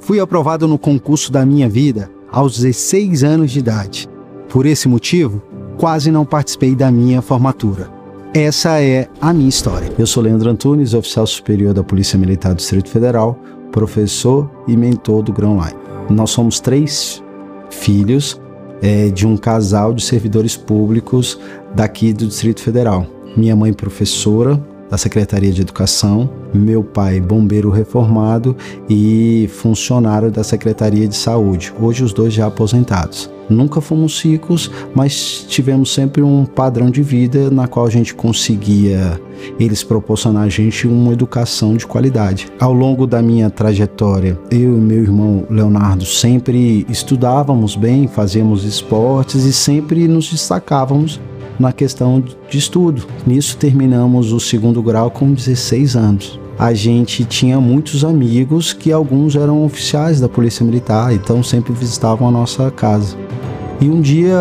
Fui aprovado no concurso da minha vida aos 16 anos de idade. Por esse motivo, quase não participei da minha formatura. Essa é a minha história. Eu sou Leandro Antunes, oficial superior da Polícia Militar do Distrito Federal, professor e mentor do Grão Line. Nós somos três filhos é, de um casal de servidores públicos daqui do Distrito Federal. Minha mãe professora, da Secretaria de Educação, meu pai bombeiro reformado e funcionário da Secretaria de Saúde, hoje os dois já aposentados. Nunca fomos ricos, mas tivemos sempre um padrão de vida na qual a gente conseguia eles proporcionar a gente uma educação de qualidade. Ao longo da minha trajetória, eu e meu irmão Leonardo sempre estudávamos bem, fazíamos esportes e sempre nos destacávamos na questão de estudo. Nisso terminamos o segundo grau com 16 anos a gente tinha muitos amigos que alguns eram oficiais da Polícia Militar, então sempre visitavam a nossa casa. E um dia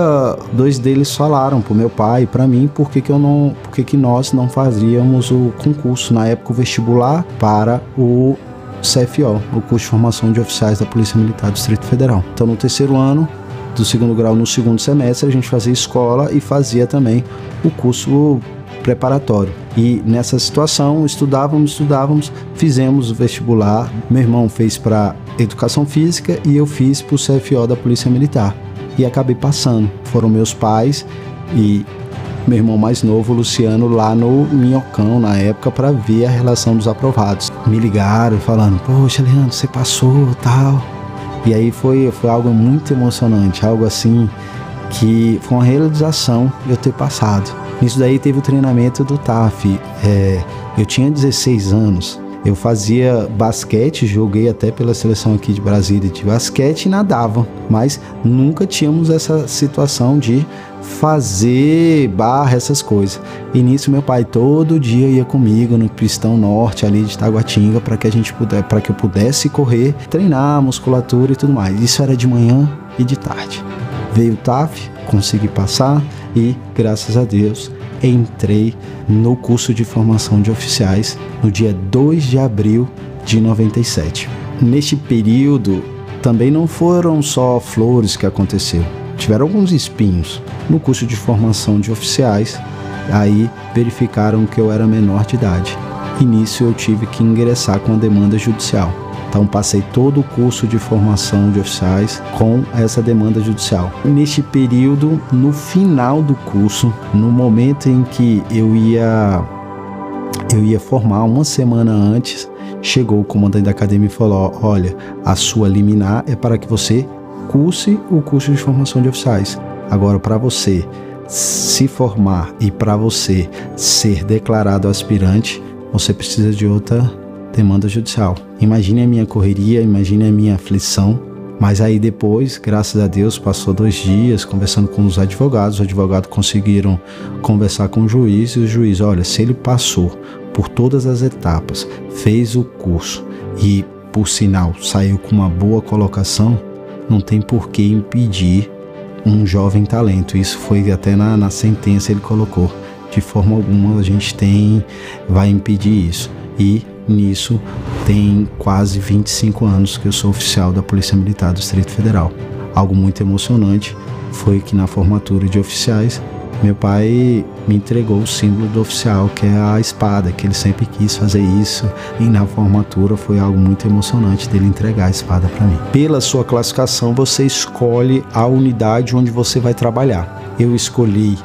dois deles falaram para meu pai e para mim por que, que eu não, por que, que nós não fazíamos o concurso na época o vestibular para o CFO, o curso de formação de oficiais da Polícia Militar do Distrito Federal. Então no terceiro ano do segundo grau, no segundo semestre, a gente fazia escola e fazia também o curso preparatório. E nessa situação, estudávamos, estudávamos, fizemos o vestibular. Meu irmão fez para educação física e eu fiz para o CFO da Polícia Militar. E acabei passando. Foram meus pais e meu irmão mais novo, Luciano, lá no Minhocão na época para ver a relação dos aprovados. Me ligaram falando: Poxa, Leandro, você passou tal. E aí foi, foi algo muito emocionante, algo assim que foi uma realização eu ter passado. Isso daí teve o treinamento do TAF. É, eu tinha 16 anos. Eu fazia basquete, joguei até pela seleção aqui de Brasília de basquete e nadava, mas nunca tínhamos essa situação de fazer barra, essas coisas. E nisso meu pai todo dia ia comigo no Pistão Norte ali de Taguatinga para que a gente pudesse, para que eu pudesse correr, treinar musculatura e tudo mais. Isso era de manhã e de tarde. Veio o TAF, consegui passar e, graças a Deus, entrei no curso de formação de oficiais no dia 2 de abril de 97. Neste período, também não foram só flores que aconteceu, tiveram alguns espinhos. No curso de formação de oficiais, aí verificaram que eu era menor de idade. Início eu tive que ingressar com a demanda judicial. Então passei todo o curso de formação de oficiais com essa demanda judicial. Neste período, no final do curso, no momento em que eu ia eu ia formar uma semana antes, chegou o comandante da academia e falou: "Olha, a sua liminar é para que você curse o curso de formação de oficiais. Agora para você se formar e para você ser declarado aspirante, você precisa de outra demanda judicial. Imagine a minha correria, imagine a minha aflição. Mas aí depois, graças a Deus, passou dois dias conversando com os advogados. Os advogados conseguiram conversar com o juiz e o juiz, olha, se ele passou por todas as etapas, fez o curso e, por sinal, saiu com uma boa colocação, não tem por que impedir um jovem talento. Isso foi até na, na sentença ele colocou. De forma alguma a gente tem vai impedir isso. E Nisso tem quase 25 anos que eu sou oficial da Polícia Militar do Distrito Federal. Algo muito emocionante foi que na formatura de oficiais, meu pai me entregou o símbolo do oficial, que é a espada, que ele sempre quis fazer isso, e na formatura foi algo muito emocionante dele entregar a espada para mim. Pela sua classificação, você escolhe a unidade onde você vai trabalhar. Eu escolhi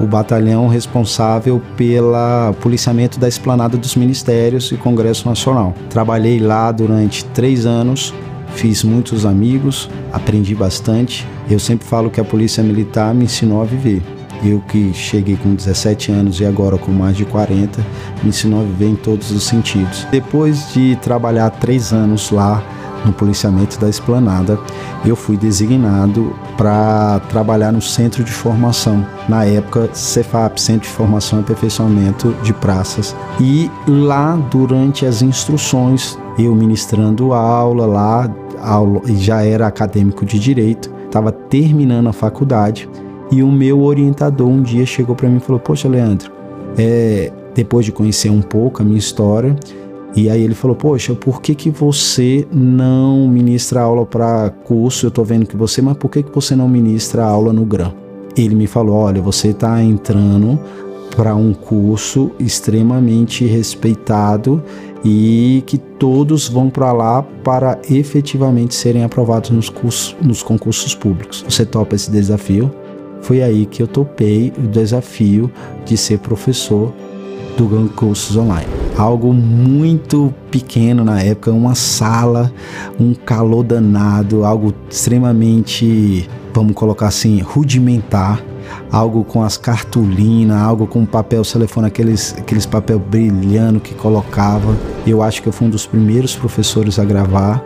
o batalhão responsável pelo policiamento da esplanada dos ministérios e Congresso Nacional. Trabalhei lá durante três anos, fiz muitos amigos, aprendi bastante. Eu sempre falo que a Polícia Militar me ensinou a viver. Eu que cheguei com 17 anos e agora com mais de 40, me ensinou a viver em todos os sentidos. Depois de trabalhar três anos lá, no policiamento da esplanada, eu fui designado para trabalhar no centro de formação, na época Cefap, Centro de Formação e Aperfeiçoamento de Praças. E lá, durante as instruções, eu ministrando aula lá, aula, já era acadêmico de direito, estava terminando a faculdade, e o meu orientador um dia chegou para mim e falou: Poxa, Leandro, é, depois de conhecer um pouco a minha história, e aí ele falou: Poxa, por que, que você não ministra aula para curso? Eu estou vendo que você, mas por que, que você não ministra aula no GRAM? Ele me falou: Olha, você está entrando para um curso extremamente respeitado e que todos vão para lá para efetivamente serem aprovados nos, cursos, nos concursos públicos. Você topa esse desafio? Foi aí que eu topei o desafio de ser professor do GAN Cursos Online algo muito pequeno na época, uma sala, um calor danado, algo extremamente, vamos colocar assim, rudimentar algo com as cartolinas, algo com papel telefone, aqueles, aqueles papel brilhando que colocava. Eu acho que eu fui um dos primeiros professores a gravar,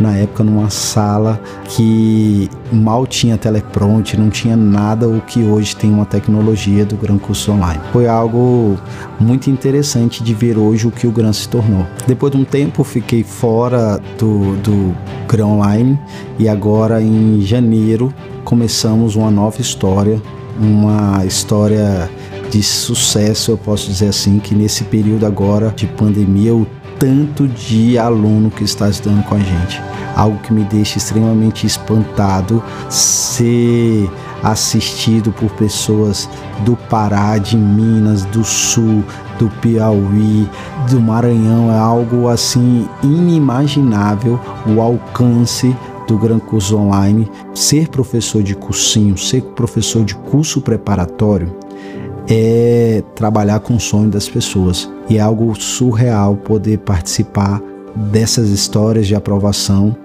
na época numa sala que mal tinha teleprompter, não tinha nada o que hoje tem uma tecnologia do Gran Curso Online. Foi algo muito interessante de ver hoje o que o Gran se tornou. Depois de um tempo fiquei fora do, do Gran Online e agora em janeiro começamos uma nova história uma história de sucesso, eu posso dizer assim, que nesse período agora de pandemia, o tanto de aluno que está estudando com a gente. Algo que me deixa extremamente espantado ser assistido por pessoas do Pará, de Minas, do Sul, do Piauí, do Maranhão. É algo assim inimaginável o alcance do Gran Curso Online, ser professor de cursinho, ser professor de curso preparatório, é trabalhar com o sonho das pessoas. E é algo surreal poder participar dessas histórias de aprovação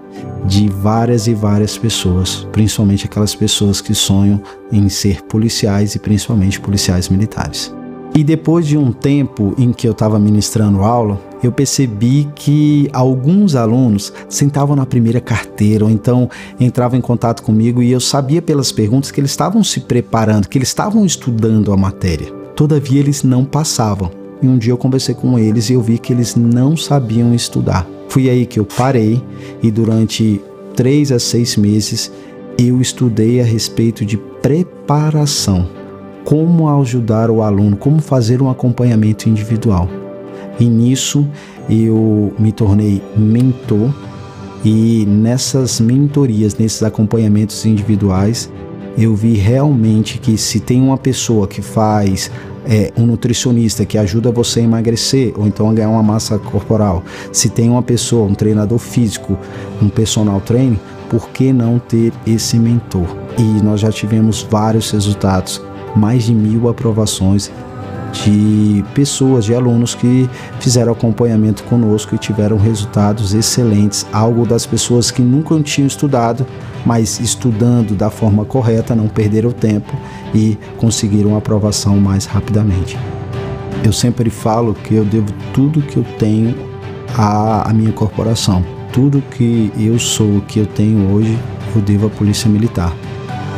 de várias e várias pessoas, principalmente aquelas pessoas que sonham em ser policiais e principalmente policiais militares. E depois de um tempo em que eu estava ministrando aula, eu percebi que alguns alunos sentavam na primeira carteira, ou então entravam em contato comigo e eu sabia pelas perguntas que eles estavam se preparando, que eles estavam estudando a matéria. Todavia, eles não passavam. E um dia eu conversei com eles e eu vi que eles não sabiam estudar. Fui aí que eu parei e durante três a seis meses eu estudei a respeito de preparação como ajudar o aluno, como fazer um acompanhamento individual. E nisso eu me tornei mentor e nessas mentorias, nesses acompanhamentos individuais, eu vi realmente que se tem uma pessoa que faz é, um nutricionista que ajuda você a emagrecer ou então a ganhar uma massa corporal, se tem uma pessoa, um treinador físico, um personal trainer, por que não ter esse mentor? E nós já tivemos vários resultados mais de mil aprovações de pessoas, de alunos que fizeram acompanhamento conosco e tiveram resultados excelentes, algo das pessoas que nunca tinham estudado, mas estudando da forma correta, não perderam tempo e conseguiram aprovação mais rapidamente. Eu sempre falo que eu devo tudo que eu tenho à, à minha corporação, tudo que eu sou, que eu tenho hoje, eu devo à Polícia Militar.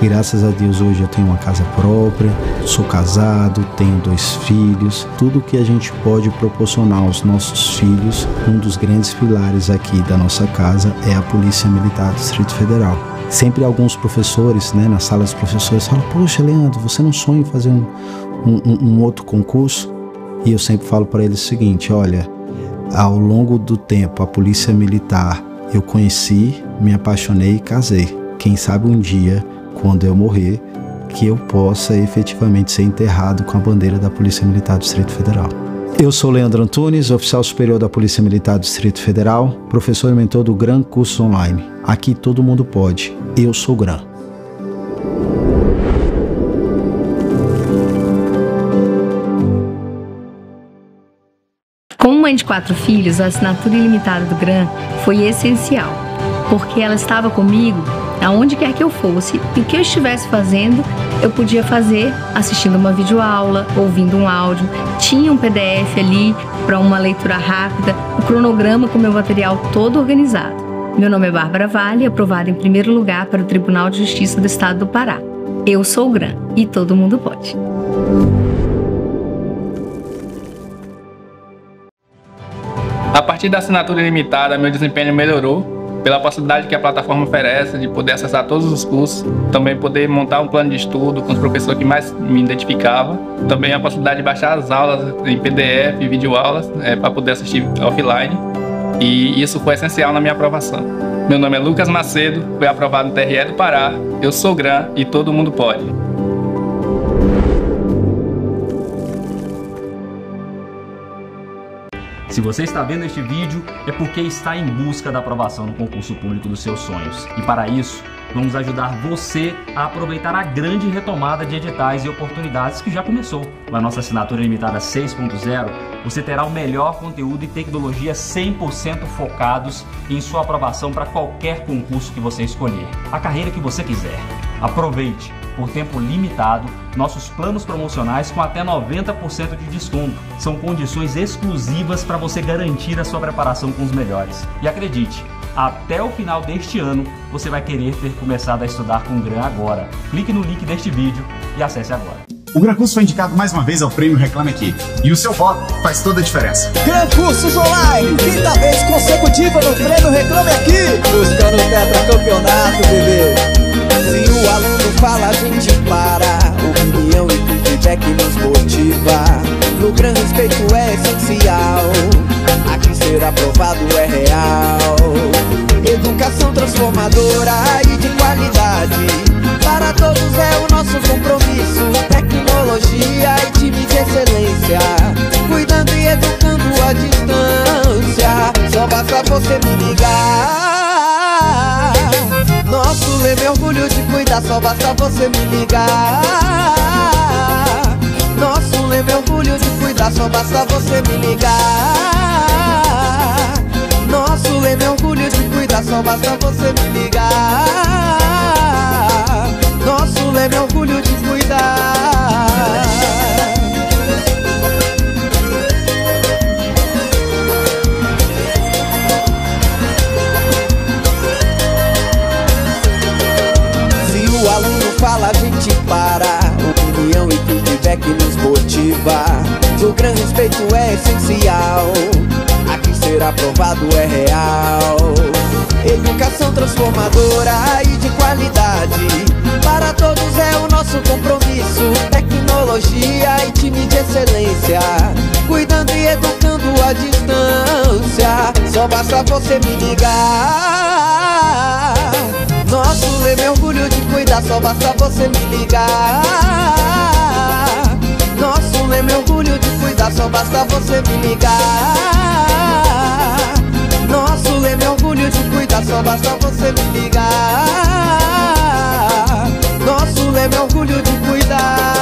Graças a Deus hoje eu tenho uma casa própria, sou casado, tenho dois filhos, tudo que a gente pode proporcionar aos nossos filhos. Um dos grandes pilares aqui da nossa casa é a Polícia Militar do Distrito Federal. Sempre alguns professores, né, na sala dos professores, falam: Poxa, Leandro, você não sonha em fazer um, um, um outro concurso? E eu sempre falo para eles o seguinte: olha, ao longo do tempo, a Polícia Militar eu conheci, me apaixonei e casei. Quem sabe um dia quando eu morrer, que eu possa efetivamente ser enterrado com a bandeira da Polícia Militar do Distrito Federal. Eu sou Leandro Antunes, oficial superior da Polícia Militar do Distrito Federal, professor e mentor do GRAN Curso Online. Aqui todo mundo pode. Eu sou GRAN. Como mãe de quatro filhos, a assinatura ilimitada do GRAN foi essencial, porque ela estava comigo aonde quer que eu fosse, o que eu estivesse fazendo, eu podia fazer assistindo uma videoaula, ouvindo um áudio, tinha um PDF ali para uma leitura rápida, o cronograma com meu material todo organizado. Meu nome é Bárbara Vale, aprovada em primeiro lugar para o Tribunal de Justiça do Estado do Pará. Eu sou o GRAM e todo mundo pode. A partir da assinatura limitada, meu desempenho melhorou pela possibilidade que a plataforma oferece de poder acessar todos os cursos, também poder montar um plano de estudo com os professores que mais me identificava, também a possibilidade de baixar as aulas em PDF, videoaulas, é, para poder assistir offline, e isso foi essencial na minha aprovação. Meu nome é Lucas Macedo, fui aprovado no TRE do Pará, eu sou GRAM e todo mundo pode. Se você está vendo este vídeo, é porque está em busca da aprovação no concurso público dos seus sonhos. E para isso, vamos ajudar você a aproveitar a grande retomada de editais e oportunidades que já começou. Com a nossa assinatura limitada 6.0, você terá o melhor conteúdo e tecnologia 100% focados em sua aprovação para qualquer concurso que você escolher, a carreira que você quiser. Aproveite, por tempo limitado, nossos planos promocionais com até 90% de desconto. São condições exclusivas para você garantir a sua preparação com os melhores. E acredite, até o final deste ano você vai querer ter começado a estudar com o GRAM agora. Clique no link deste vídeo e acesse agora. O Grancurso Curso foi indicado mais uma vez ao prêmio Reclame Aqui. E o seu voto faz toda a diferença. Grancurso Online, quinta vez consecutiva no prêmio Reclame Aqui. Buscando o Campeonato bebê. Se o aluno fala, a gente para. Opinião e feedback nos motiva. No grande respeito é essencial. Aqui ser aprovado é real. Educação transformadora e de qualidade. Para todos é o nosso compromisso. Tecnologia e time de excelência. Cuidando e educando à distância. Só basta você me ligar nosso Eu é orgulho de cuidar, só basta você me ligar Nosso eu é orgulho de cuidar, só basta você me ligar Nosso eu é orgulho de cuidar, só basta você me ligar Nosso eu orgulho de cuidar aluno fala, a gente para Opinião e feedback nos motiva O grande respeito é essencial Aqui será provado é real Educação transformadora e de qualidade Para todos é o nosso compromisso Tecnologia e time de excelência Cuidando e educando à distância Só basta você me ligar nosso é meu orgulho de cuidar, só basta você me ligar Nosso é meu orgulho de cuidar, só basta você me ligar Nosso é meu orgulho de cuidar, só basta você me ligar Nosso é meu orgulho de cuidar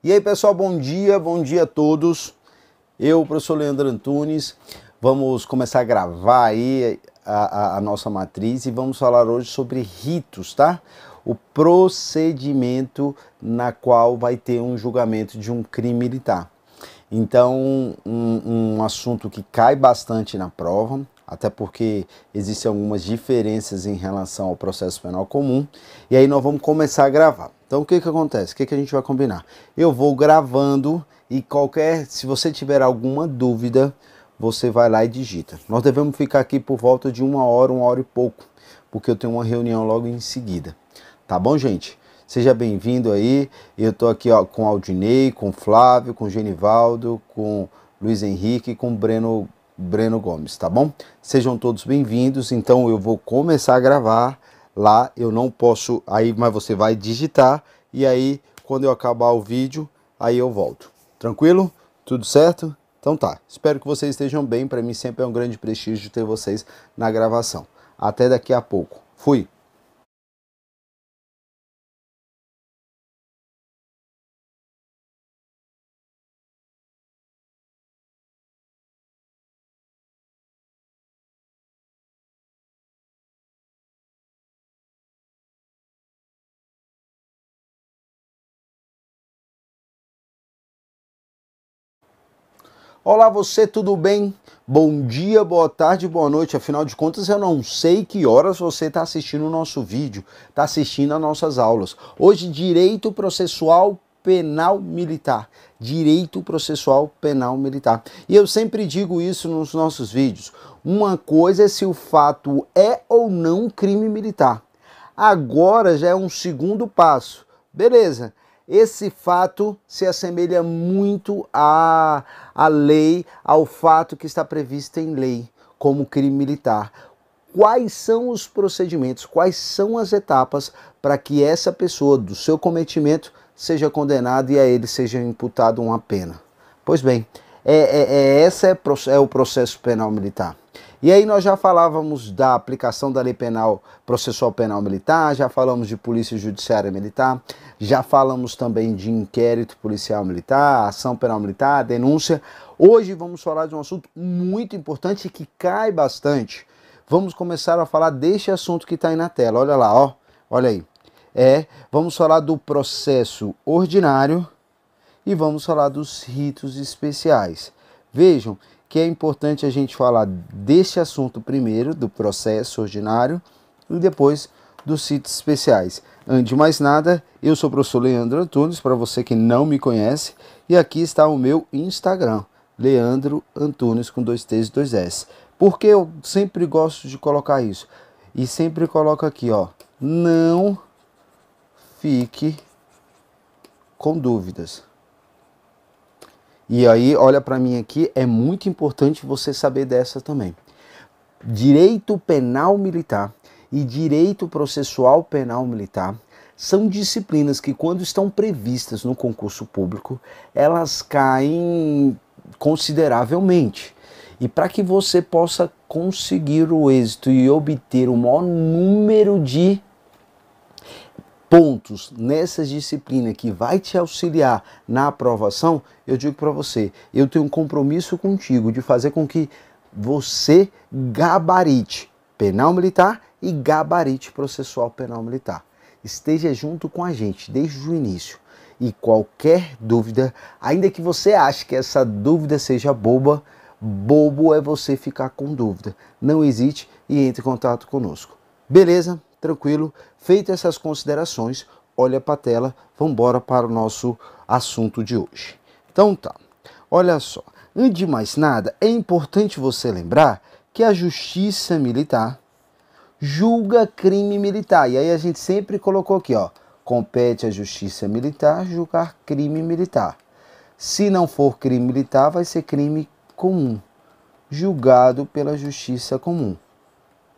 E aí, pessoal, bom dia, bom dia a todos. Eu, professor Leandro Antunes, vamos começar a gravar aí a, a, a nossa matriz e vamos falar hoje sobre ritos, tá? O procedimento na qual vai ter um julgamento de um crime militar. Então, um, um assunto que cai bastante na prova, até porque existem algumas diferenças em relação ao processo penal comum. E aí nós vamos começar a gravar. Então o que, que acontece? O que, que a gente vai combinar? Eu vou gravando e qualquer. Se você tiver alguma dúvida, você vai lá e digita. Nós devemos ficar aqui por volta de uma hora, uma hora e pouco, porque eu tenho uma reunião logo em seguida. Tá bom, gente? Seja bem-vindo aí. Eu estou aqui ó, com Aldinei, com Flávio, com Genivaldo, com Luiz Henrique e com Breno, Breno Gomes, tá bom? Sejam todos bem-vindos. Então eu vou começar a gravar. Lá eu não posso, aí mas você vai digitar e aí quando eu acabar o vídeo, aí eu volto. Tranquilo? Tudo certo? Então tá. Espero que vocês estejam bem, para mim sempre é um grande prestígio ter vocês na gravação. Até daqui a pouco. Fui. Olá, você, tudo bem? Bom dia, boa tarde, boa noite. Afinal de contas, eu não sei que horas você está assistindo o nosso vídeo, está assistindo as nossas aulas. Hoje, Direito Processual Penal Militar. Direito Processual Penal Militar. E eu sempre digo isso nos nossos vídeos. Uma coisa é se o fato é ou não crime militar. Agora já é um segundo passo. Beleza esse fato se assemelha muito à, à lei, ao fato que está previsto em lei como crime militar. Quais são os procedimentos, quais são as etapas para que essa pessoa, do seu cometimento, seja condenada e a ele seja imputada uma pena? Pois bem, é, é, é esse é, é o processo penal militar. E aí nós já falávamos da aplicação da lei penal, processual penal militar, já falamos de polícia judiciária militar, já falamos também de inquérito policial militar, ação penal militar, denúncia. Hoje vamos falar de um assunto muito importante que cai bastante. Vamos começar a falar deste assunto que está aí na tela. Olha lá, ó. Olha aí. É, vamos falar do processo ordinário e vamos falar dos ritos especiais. Vejam que é importante a gente falar deste assunto primeiro, do processo ordinário, e depois dos sítios especiais. Antes de mais nada, eu sou o professor Leandro Antunes, para você que não me conhece, e aqui está o meu Instagram, Leandro Antunes com dois T's e dois S. Por que eu sempre gosto de colocar isso? E sempre coloco aqui, ó, não fique com dúvidas. E aí, olha para mim aqui, é muito importante você saber dessa também. Direito penal militar e direito processual penal militar são disciplinas que, quando estão previstas no concurso público, elas caem consideravelmente. E para que você possa conseguir o êxito e obter o maior número de pontos nessas disciplinas que vai te auxiliar na aprovação, eu digo para você, eu tenho um compromisso contigo de fazer com que você gabarite penal militar e gabarite processual penal militar. Esteja junto com a gente desde o início. E qualquer dúvida, ainda que você ache que essa dúvida seja boba, bobo é você ficar com dúvida. Não hesite e entre em contato conosco. Beleza? Tranquilo? Feitas essas considerações, olha para a tela, vamos embora para o nosso assunto de hoje. Então tá, olha só. Antes de mais nada, é importante você lembrar que a justiça militar julga crime militar. E aí a gente sempre colocou aqui, ó, compete à justiça militar julgar crime militar. Se não for crime militar, vai ser crime comum, julgado pela justiça comum.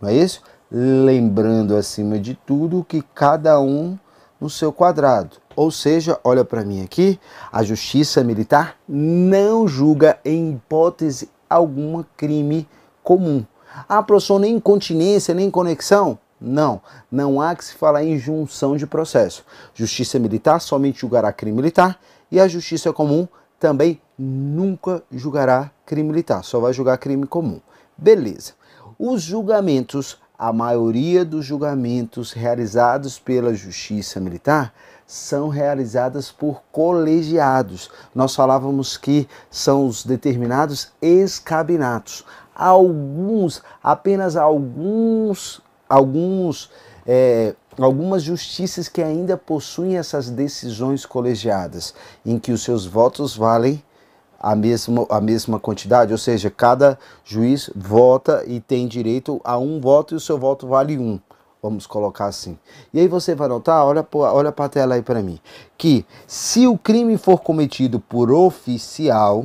Não é isso? lembrando acima de tudo que cada um no seu quadrado. Ou seja, olha para mim aqui, a justiça militar não julga em hipótese alguma crime comum. Ah, professor, nem incontinência, nem conexão? Não, não há que se falar em junção de processo. Justiça militar somente julgará crime militar e a justiça comum também nunca julgará crime militar, só vai julgar crime comum. Beleza. Os julgamentos a maioria dos julgamentos realizados pela Justiça Militar são realizadas por colegiados. Nós falávamos que são os determinados escabinatos. Alguns, apenas alguns, alguns, é, algumas justiças que ainda possuem essas decisões colegiadas, em que os seus votos valem a mesma, a mesma quantidade, ou seja, cada juiz vota e tem direito a um voto e o seu voto vale um. Vamos colocar assim. E aí você vai notar, olha, olha para a tela aí para mim, que se o crime for cometido por oficial,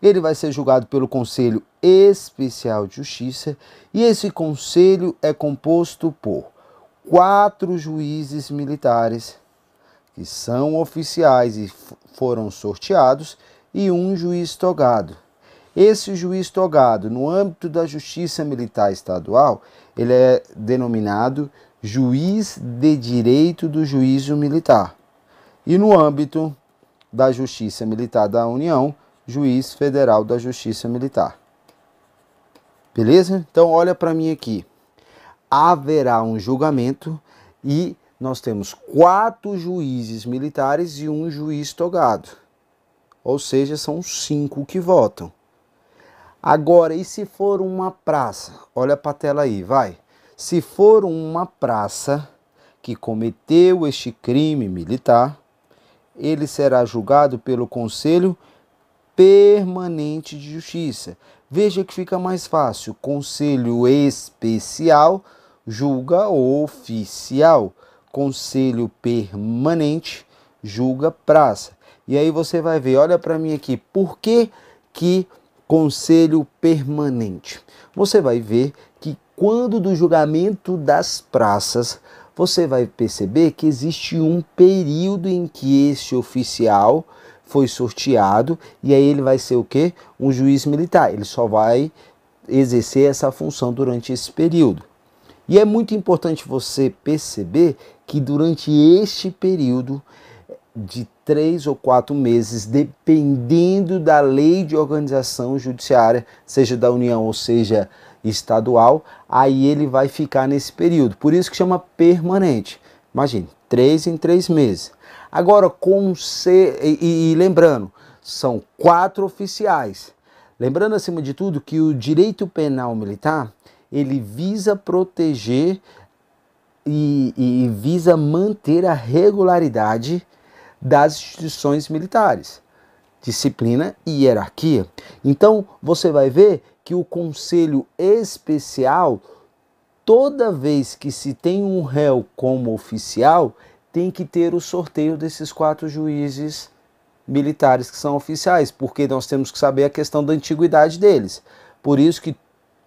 ele vai ser julgado pelo Conselho Especial de Justiça e esse conselho é composto por quatro juízes militares que são oficiais e foram sorteados e um juiz togado. Esse juiz togado, no âmbito da Justiça Militar Estadual, ele é denominado juiz de direito do juízo militar. E no âmbito da Justiça Militar da União, juiz federal da Justiça Militar. Beleza? Então olha para mim aqui. Haverá um julgamento e nós temos quatro juízes militares e um juiz togado. Ou seja, são cinco que votam. Agora, e se for uma praça? Olha para a tela aí, vai. Se for uma praça que cometeu este crime militar, ele será julgado pelo Conselho Permanente de Justiça. Veja que fica mais fácil: Conselho Especial julga oficial, Conselho Permanente julga praça. E aí você vai ver, olha para mim aqui, por que que conselho permanente? Você vai ver que quando do julgamento das praças, você vai perceber que existe um período em que esse oficial foi sorteado e aí ele vai ser o quê? Um juiz militar. Ele só vai exercer essa função durante esse período. E é muito importante você perceber que durante este período de três ou quatro meses, dependendo da lei de organização judiciária, seja da União ou seja estadual, aí ele vai ficar nesse período. Por isso que chama permanente. Imagine, três em três meses. Agora, com ser, e, e lembrando, são quatro oficiais. Lembrando, acima de tudo, que o direito penal militar ele visa proteger e, e, visa manter a regularidade das instituições militares, disciplina e hierarquia. Então você vai ver que o conselho especial, toda vez que se tem um réu como oficial, tem que ter o sorteio desses quatro juízes militares que são oficiais, porque nós temos que saber a questão da antiguidade deles. Por isso que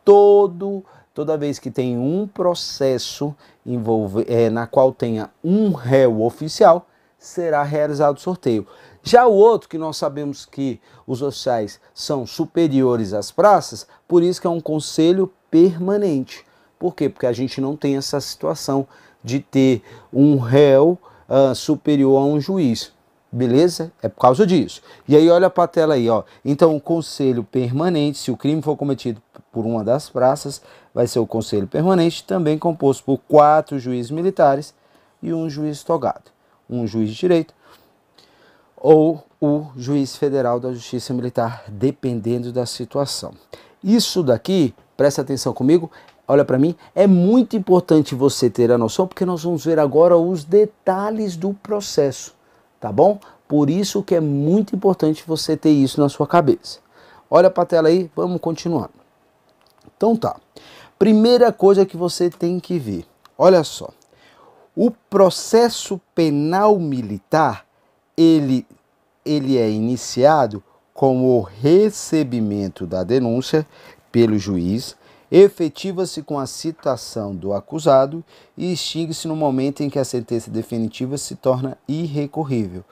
todo toda vez que tem um processo envolve, é, na qual tenha um réu oficial, será realizado o sorteio. Já o outro, que nós sabemos que os oficiais são superiores às praças, por isso que é um conselho permanente. Por quê? Porque a gente não tem essa situação de ter um réu uh, superior a um juiz. Beleza? É por causa disso. E aí olha para a tela aí, ó. Então o conselho permanente, se o crime for cometido por uma das praças, vai ser o conselho permanente, também composto por quatro juízes militares e um juiz togado um juiz de direito, ou o juiz federal da Justiça Militar, dependendo da situação. Isso daqui, presta atenção comigo, olha para mim, é muito importante você ter a noção, porque nós vamos ver agora os detalhes do processo, tá bom? Por isso que é muito importante você ter isso na sua cabeça. Olha para a tela aí, vamos continuar Então tá. Primeira coisa que você tem que ver, olha só. O processo penal militar, ele, ele é iniciado com o recebimento da denúncia pelo juiz, efetiva-se com a citação do acusado e extingue-se no momento em que a sentença definitiva se torna irrecorrível.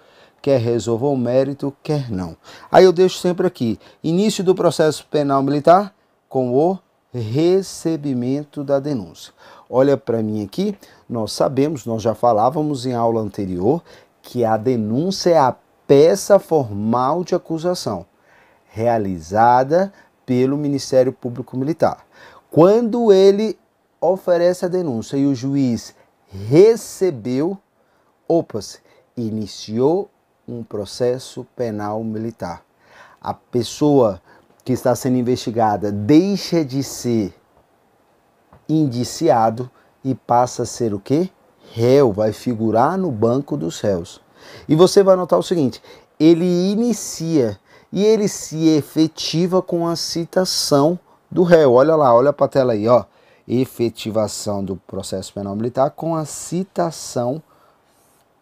Quer resolva o mérito, quer não. Aí eu deixo sempre aqui: início do processo penal militar com o recebimento da denúncia. Olha para mim aqui, nós sabemos, nós já falávamos em aula anterior, que a denúncia é a peça formal de acusação realizada pelo Ministério Público Militar. Quando ele oferece a denúncia e o juiz recebeu, opa-se, iniciou um processo penal militar. A pessoa que está sendo investigada deixa de ser indiciado e passa a ser o que Réu, vai figurar no banco dos réus. E você vai notar o seguinte: ele inicia e ele se efetiva com a citação do réu. Olha lá, olha para a tela aí, ó. Efetivação do processo penal militar com a citação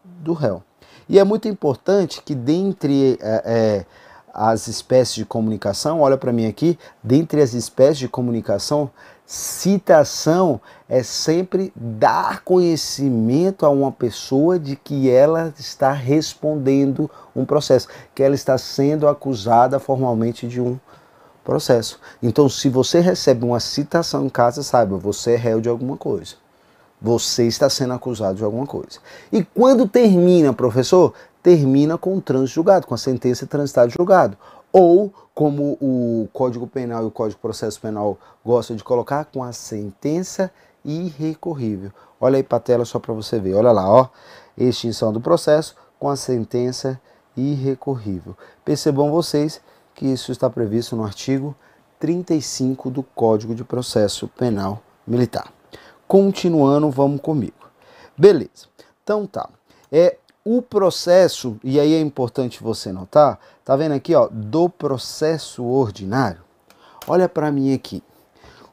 do réu. E é muito importante que dentre é, é, as espécies de comunicação, olha para mim aqui, dentre as espécies de comunicação, Citação é sempre dar conhecimento a uma pessoa de que ela está respondendo um processo, que ela está sendo acusada formalmente de um processo. Então, se você recebe uma citação em casa, saiba, você é réu de alguma coisa. Você está sendo acusado de alguma coisa. E quando termina, professor? Termina com o trânsito julgado, com a sentença transitada de julgado ou, como o Código Penal e o Código de Processo Penal gostam de colocar, com a sentença irrecorrível. Olha aí para a tela só para você ver. Olha lá, ó. Extinção do processo com a sentença irrecorrível. Percebam vocês que isso está previsto no artigo 35 do Código de Processo Penal Militar. Continuando, vamos comigo. Beleza. Então tá. É o processo, e aí é importante você notar Tá vendo aqui, ó, do processo ordinário? Olha para mim aqui.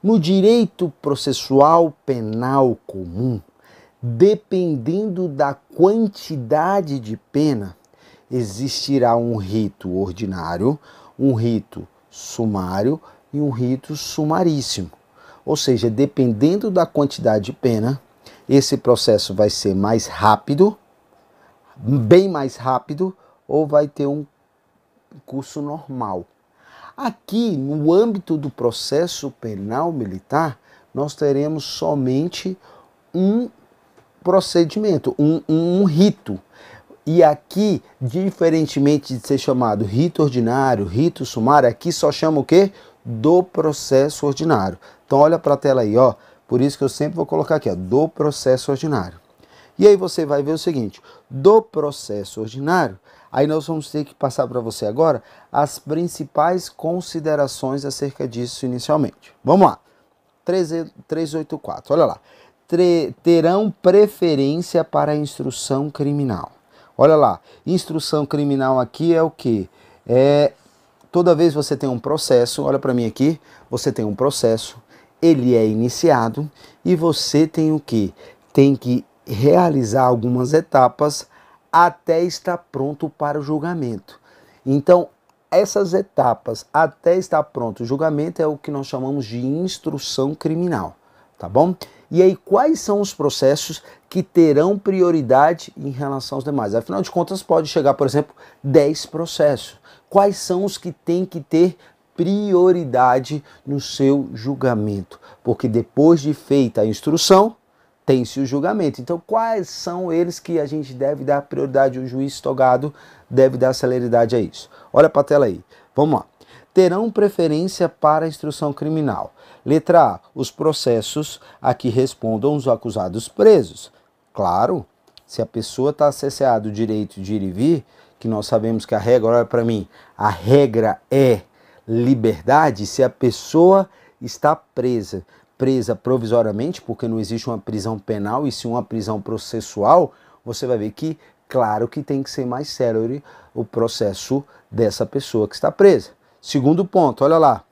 No direito processual penal comum, dependendo da quantidade de pena, existirá um rito ordinário, um rito sumário e um rito sumaríssimo. Ou seja, dependendo da quantidade de pena, esse processo vai ser mais rápido, bem mais rápido, ou vai ter um curso normal. Aqui, no âmbito do processo penal militar, nós teremos somente um procedimento, um, um, um rito. E aqui, diferentemente de ser chamado rito ordinário, rito sumário, aqui só chama o quê? Do processo ordinário. Então olha para a tela aí, ó. Por isso que eu sempre vou colocar aqui, ó, do processo ordinário. E aí você vai ver o seguinte: do processo ordinário, aí nós vamos ter que passar para você agora as principais considerações acerca disso inicialmente. Vamos lá. 384, olha lá. Terão preferência para a instrução criminal. Olha lá, instrução criminal aqui é o que? É toda vez você tem um processo, olha para mim aqui, você tem um processo, ele é iniciado e você tem o que? Tem que realizar algumas etapas até estar pronto para o julgamento. Então, essas etapas até estar pronto o julgamento é o que nós chamamos de instrução criminal, tá bom? E aí, quais são os processos que terão prioridade em relação aos demais? Afinal de contas, pode chegar, por exemplo, 10 processos. Quais são os que têm que ter prioridade no seu julgamento? Porque depois de feita a instrução, tem-se o julgamento. Então, quais são eles que a gente deve dar prioridade? O juiz togado deve dar celeridade a isso. Olha para a tela aí. Vamos lá. Terão preferência para a instrução criminal. Letra A. Os processos a que respondam os acusados presos. Claro, se a pessoa está cesseada o direito de ir e vir, que nós sabemos que a regra, olha para mim, a regra é liberdade, se a pessoa está presa presa provisoriamente, porque não existe uma prisão penal e se uma prisão processual, você vai ver que, claro que tem que ser mais célebre o processo dessa pessoa que está presa. Segundo ponto, olha lá.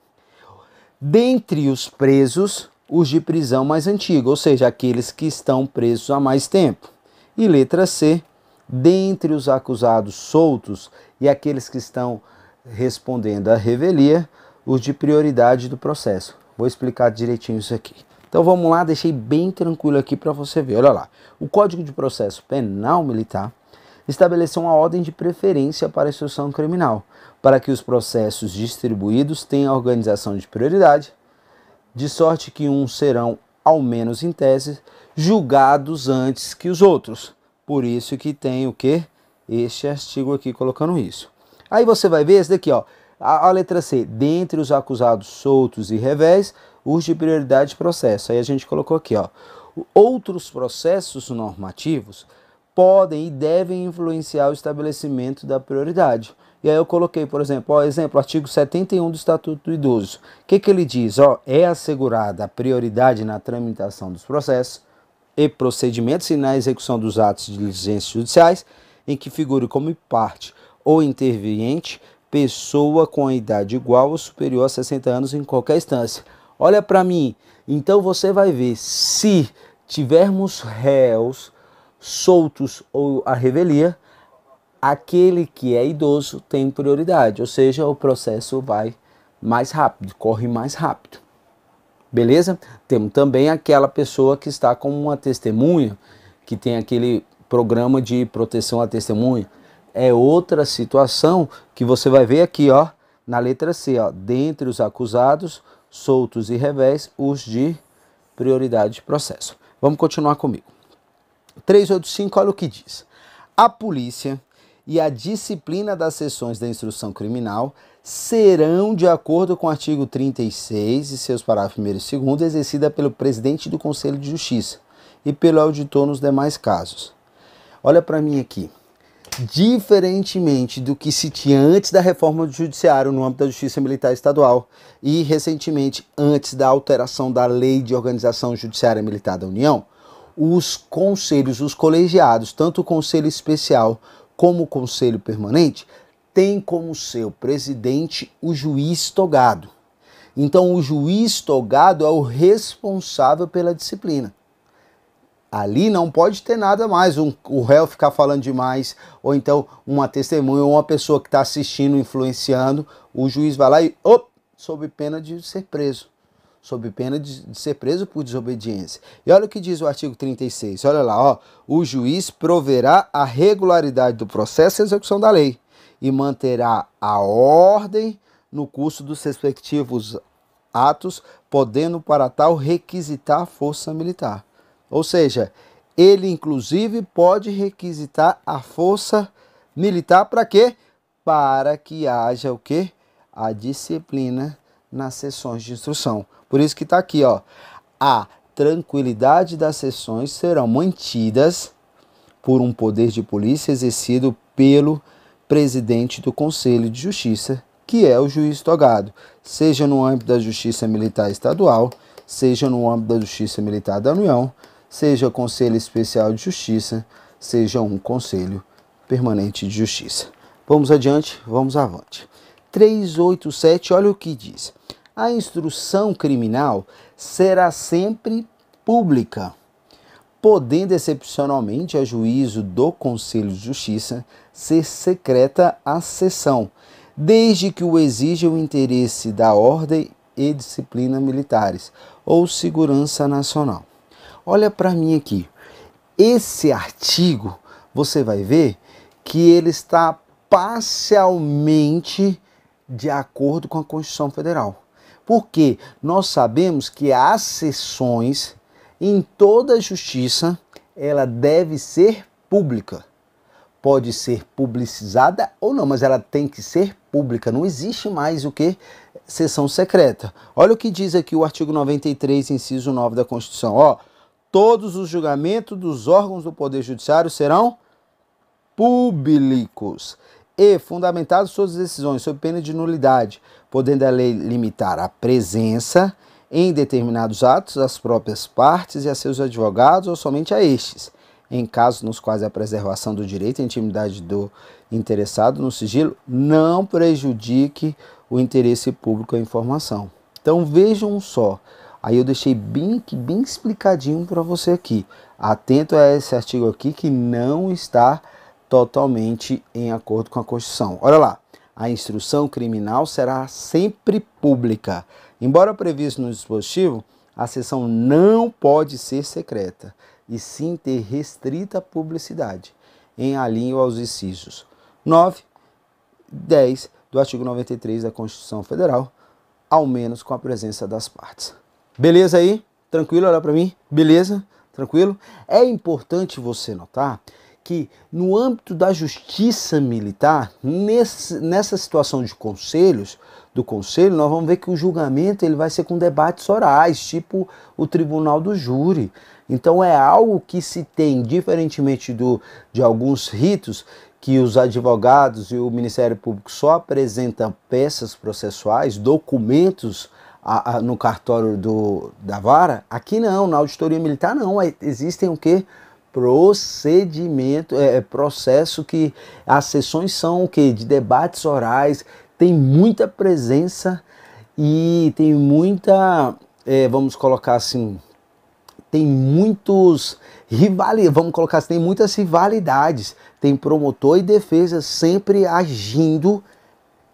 Dentre os presos, os de prisão mais antiga, ou seja, aqueles que estão presos há mais tempo. E letra C, dentre os acusados soltos e aqueles que estão respondendo à revelia, os de prioridade do processo. Vou explicar direitinho isso aqui. Então vamos lá, deixei bem tranquilo aqui para você ver. Olha lá, o Código de Processo Penal Militar estabeleceu uma ordem de preferência para a instrução criminal, para que os processos distribuídos tenham organização de prioridade, de sorte que uns serão, ao menos em tese, julgados antes que os outros. Por isso que tem o que? Este artigo aqui colocando isso. Aí você vai ver esse daqui, ó. A, a letra C, dentre os acusados soltos e revés, urge prioridade de processo. Aí a gente colocou aqui, ó. Outros processos normativos podem e devem influenciar o estabelecimento da prioridade. E aí eu coloquei, por exemplo, ó, exemplo, artigo 71 do Estatuto do Idoso. O que, que ele diz? Ó, é assegurada a prioridade na tramitação dos processos e procedimentos e na execução dos atos de diligências judiciais em que figure como parte ou interveniente pessoa com a idade igual ou superior a 60 anos em qualquer instância. Olha para mim. Então você vai ver se tivermos réus soltos ou a revelia, aquele que é idoso tem prioridade, ou seja, o processo vai mais rápido, corre mais rápido. Beleza? Temos também aquela pessoa que está com uma testemunha, que tem aquele programa de proteção à testemunha é outra situação que você vai ver aqui, ó, na letra C, ó, dentre os acusados, soltos e revés, os de prioridade de processo. Vamos continuar comigo. 385, olha o que diz. A polícia e a disciplina das sessões da instrução criminal serão, de acordo com o artigo 36 e seus parágrafos 1 e 2, exercida pelo presidente do Conselho de Justiça e pelo auditor nos demais casos. Olha para mim aqui diferentemente do que se tinha antes da reforma do judiciário no âmbito da Justiça Militar Estadual e recentemente antes da alteração da Lei de Organização Judiciária Militar da União, os conselhos, os colegiados, tanto o Conselho Especial como o Conselho Permanente, têm como seu presidente o juiz togado. Então, o juiz togado é o responsável pela disciplina. Ali não pode ter nada mais, um, o réu ficar falando demais, ou então uma testemunha, ou uma pessoa que está assistindo, influenciando, o juiz vai lá e, op, sob pena de ser preso. Sob pena de, de ser preso por desobediência. E olha o que diz o artigo 36, olha lá, ó. O juiz proverá a regularidade do processo e execução da lei, e manterá a ordem no curso dos respectivos atos, podendo para tal requisitar força militar. Ou seja, ele inclusive pode requisitar a força militar para quê? Para que haja o quê? A disciplina nas sessões de instrução. Por isso que está aqui, ó. A tranquilidade das sessões serão mantidas por um poder de polícia exercido pelo presidente do Conselho de Justiça, que é o juiz togado, seja no âmbito da Justiça Militar Estadual, seja no âmbito da Justiça Militar da União, seja o Conselho Especial de Justiça, seja um Conselho Permanente de Justiça. Vamos adiante, vamos avante. 387, olha o que diz. A instrução criminal será sempre pública, podendo excepcionalmente, a juízo do Conselho de Justiça, ser secreta a sessão, desde que o exija o interesse da ordem e disciplina militares ou segurança nacional. Olha para mim aqui. Esse artigo, você vai ver que ele está parcialmente de acordo com a Constituição Federal. Porque nós sabemos que as sessões em toda a justiça, ela deve ser pública. Pode ser publicizada ou não, mas ela tem que ser pública. Não existe mais o que sessão secreta. Olha o que diz aqui o artigo 93, inciso 9 da Constituição. Ó, todos os julgamentos dos órgãos do Poder Judiciário serão públicos e fundamentados suas decisões sob pena de nulidade, podendo a lei limitar a presença em determinados atos às próprias partes e a seus advogados ou somente a estes, em casos nos quais a preservação do direito à intimidade do interessado no sigilo não prejudique o interesse público à informação. Então vejam só, Aí eu deixei bem, bem explicadinho para você aqui. Atento a esse artigo aqui que não está totalmente em acordo com a Constituição. Olha lá. A instrução criminal será sempre pública. Embora previsto no dispositivo, a sessão não pode ser secreta e sim ter restrita publicidade, em alinho aos incisos 9, 10 do artigo 93 da Constituição Federal, ao menos com a presença das partes. Beleza aí? Tranquilo? Olha para mim. Beleza? Tranquilo? É importante você notar que no âmbito da justiça militar, nesse, nessa situação de conselhos, do conselho, nós vamos ver que o julgamento ele vai ser com debates orais, tipo o tribunal do júri. Então é algo que se tem, diferentemente do, de alguns ritos, que os advogados e o Ministério Público só apresentam peças processuais, documentos a, a, no cartório do, da vara, aqui não, na auditoria militar não, existem o que? Procedimento, é, é, processo que as sessões são o que? De debates orais, tem muita presença e tem muita, é, vamos colocar assim, tem muitos rivalidades, vamos colocar assim, tem muitas rivalidades, tem promotor e defesa sempre agindo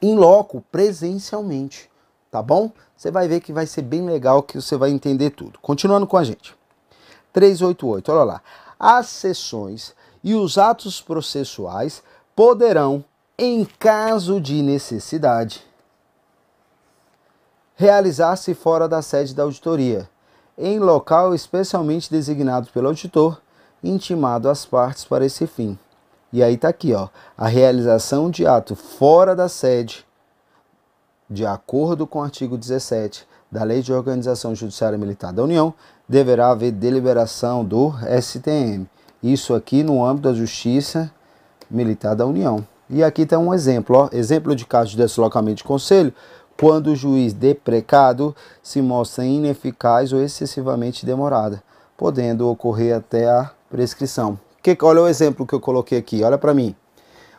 em loco, presencialmente, tá bom? Você vai ver que vai ser bem legal que você vai entender tudo. Continuando com a gente. 388, olha lá. As sessões e os atos processuais poderão, em caso de necessidade, realizar-se fora da sede da auditoria, em local especialmente designado pelo auditor, intimado às partes para esse fim. E aí está aqui, ó, a realização de ato fora da sede de acordo com o artigo 17 da Lei de Organização Judiciária Militar da União, deverá haver deliberação do STM. Isso aqui no âmbito da Justiça Militar da União. E aqui tem tá um exemplo, ó, exemplo de caso de deslocamento de conselho, quando o juiz deprecado se mostra ineficaz ou excessivamente demorada, podendo ocorrer até a prescrição. Que, olha o exemplo que eu coloquei aqui, olha para mim.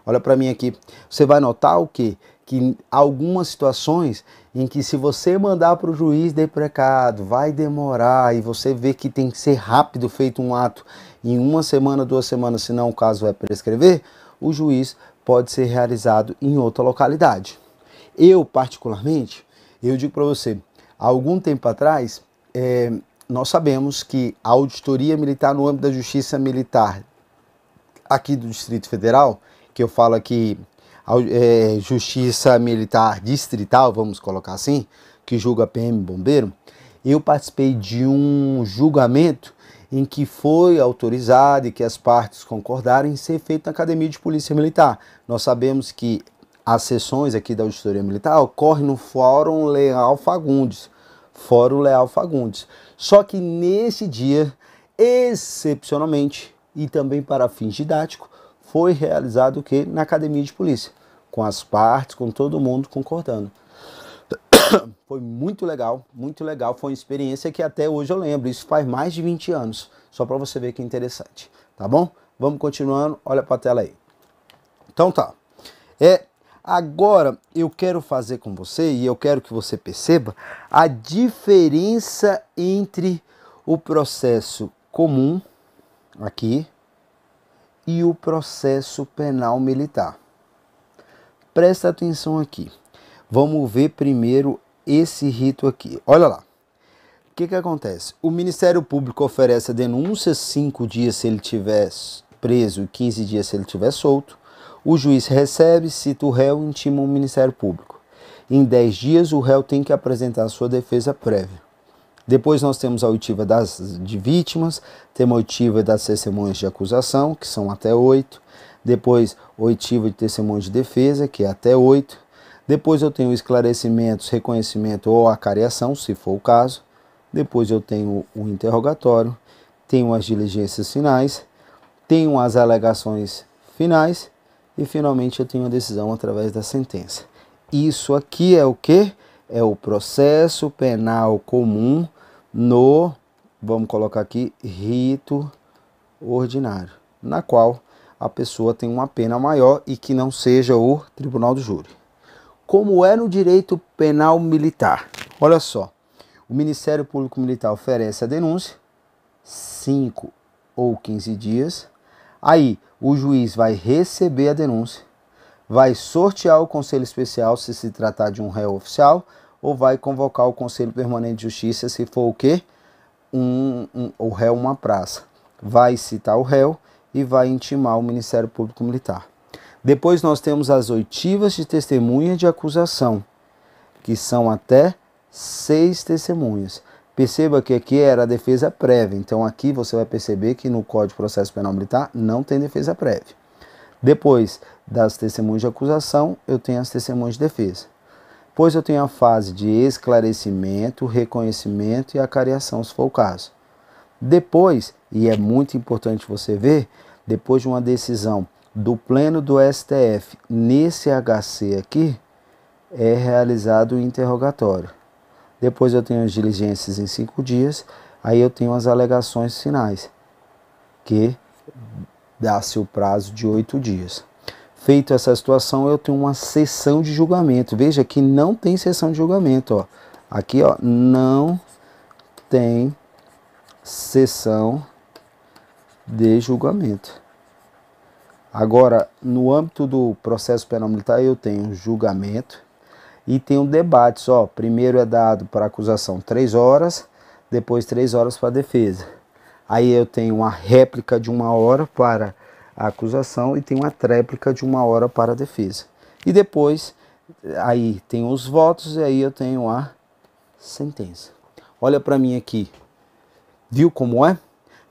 Olha para mim aqui. Você vai notar o que? que algumas situações em que se você mandar para o juiz deprecado, vai demorar e você vê que tem que ser rápido feito um ato em uma semana, duas semanas, senão o caso vai é prescrever, o juiz pode ser realizado em outra localidade. Eu, particularmente, eu digo para você, há algum tempo atrás, é, nós sabemos que a auditoria militar no âmbito da Justiça Militar aqui do Distrito Federal, que eu falo aqui é, Justiça Militar Distrital, vamos colocar assim, que julga PM Bombeiro, eu participei de um julgamento em que foi autorizado e que as partes concordaram em ser feito na Academia de Polícia Militar. Nós sabemos que as sessões aqui da Auditoria Militar ocorrem no Fórum Leal Fagundes. Fórum Leal Fagundes. Só que nesse dia, excepcionalmente, e também para fins didáticos, foi realizado o que? Na academia de polícia, com as partes, com todo mundo concordando. Foi muito legal, muito legal. Foi uma experiência que até hoje eu lembro. Isso faz mais de 20 anos, só para você ver que interessante, tá bom? Vamos continuando, olha para a tela aí. Então tá. É, agora eu quero fazer com você e eu quero que você perceba a diferença entre o processo comum aqui e o processo penal militar. Presta atenção aqui. Vamos ver primeiro esse rito aqui. Olha lá. O que, que acontece? O Ministério Público oferece a denúncia, cinco dias se ele tiver preso e 15 dias se ele tiver solto. O juiz recebe, cita o réu e intima o Ministério Público. Em 10 dias, o réu tem que apresentar sua defesa prévia. Depois nós temos a oitiva das, de vítimas, temos a oitiva das testemunhas de acusação, que são até oito. Depois, oitiva de testemunhas de defesa, que é até oito. Depois eu tenho esclarecimentos, reconhecimento ou acariação, se for o caso. Depois eu tenho o interrogatório, tenho as diligências finais, tenho as alegações finais e finalmente eu tenho a decisão através da sentença. Isso aqui é o que? É o processo penal comum no, vamos colocar aqui, rito ordinário, na qual a pessoa tem uma pena maior e que não seja o tribunal do júri. Como é no direito penal militar? Olha só, o Ministério Público Militar oferece a denúncia, 5 ou 15 dias. Aí o juiz vai receber a denúncia, vai sortear o conselho especial se se tratar de um réu oficial, ou vai convocar o Conselho Permanente de Justiça se for o quê? Um, um, o réu uma praça. Vai citar o réu e vai intimar o Ministério Público Militar. Depois nós temos as oitivas de testemunha de acusação, que são até seis testemunhas. Perceba que aqui era a defesa prévia, então aqui você vai perceber que no Código de Processo Penal Militar não tem defesa prévia. Depois das testemunhas de acusação, eu tenho as testemunhas de defesa pois eu tenho a fase de esclarecimento, reconhecimento e acariação, se for o caso. Depois, e é muito importante você ver, depois de uma decisão do Pleno do STF nesse HC aqui, é realizado o interrogatório. Depois eu tenho as diligências em cinco dias, aí eu tenho as alegações finais, que dá-se o prazo de oito dias. Feito essa situação, eu tenho uma sessão de julgamento. Veja que não tem sessão de julgamento, ó. Aqui, ó, não tem sessão de julgamento. Agora, no âmbito do processo penal militar, eu tenho julgamento e tenho debates. Ó, primeiro é dado para acusação três horas, depois três horas para defesa. Aí eu tenho uma réplica de uma hora para a acusação e tem uma tréplica de uma hora para a defesa. E depois, aí tem os votos e aí eu tenho a sentença. Olha para mim aqui. Viu como é?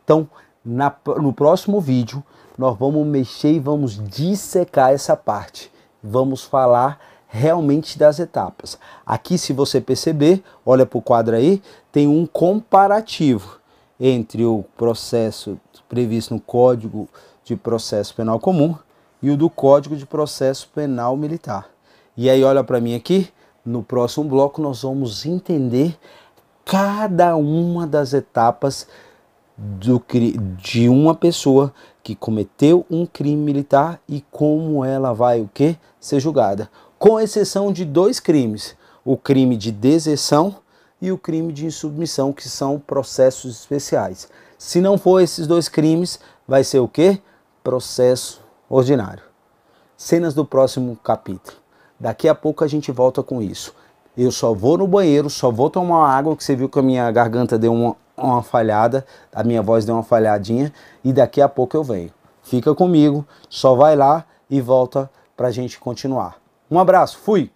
Então, na, no próximo vídeo, nós vamos mexer e vamos dissecar essa parte. Vamos falar realmente das etapas. Aqui, se você perceber, olha para o quadro aí, tem um comparativo entre o processo previsto no Código de Processo Penal Comum e o do Código de Processo Penal Militar. E aí, olha para mim aqui, no próximo bloco nós vamos entender cada uma das etapas do, de uma pessoa que cometeu um crime militar e como ela vai o que ser julgada, com exceção de dois crimes, o crime de deserção e o crime de insubmissão, que são processos especiais. Se não for esses dois crimes, vai ser o que? processo ordinário. Cenas do próximo capítulo. Daqui a pouco a gente volta com isso. Eu só vou no banheiro, só vou tomar água, que você viu que a minha garganta deu uma, uma falhada, a minha voz deu uma falhadinha, e daqui a pouco eu venho. Fica comigo, só vai lá e volta pra gente continuar. Um abraço, fui!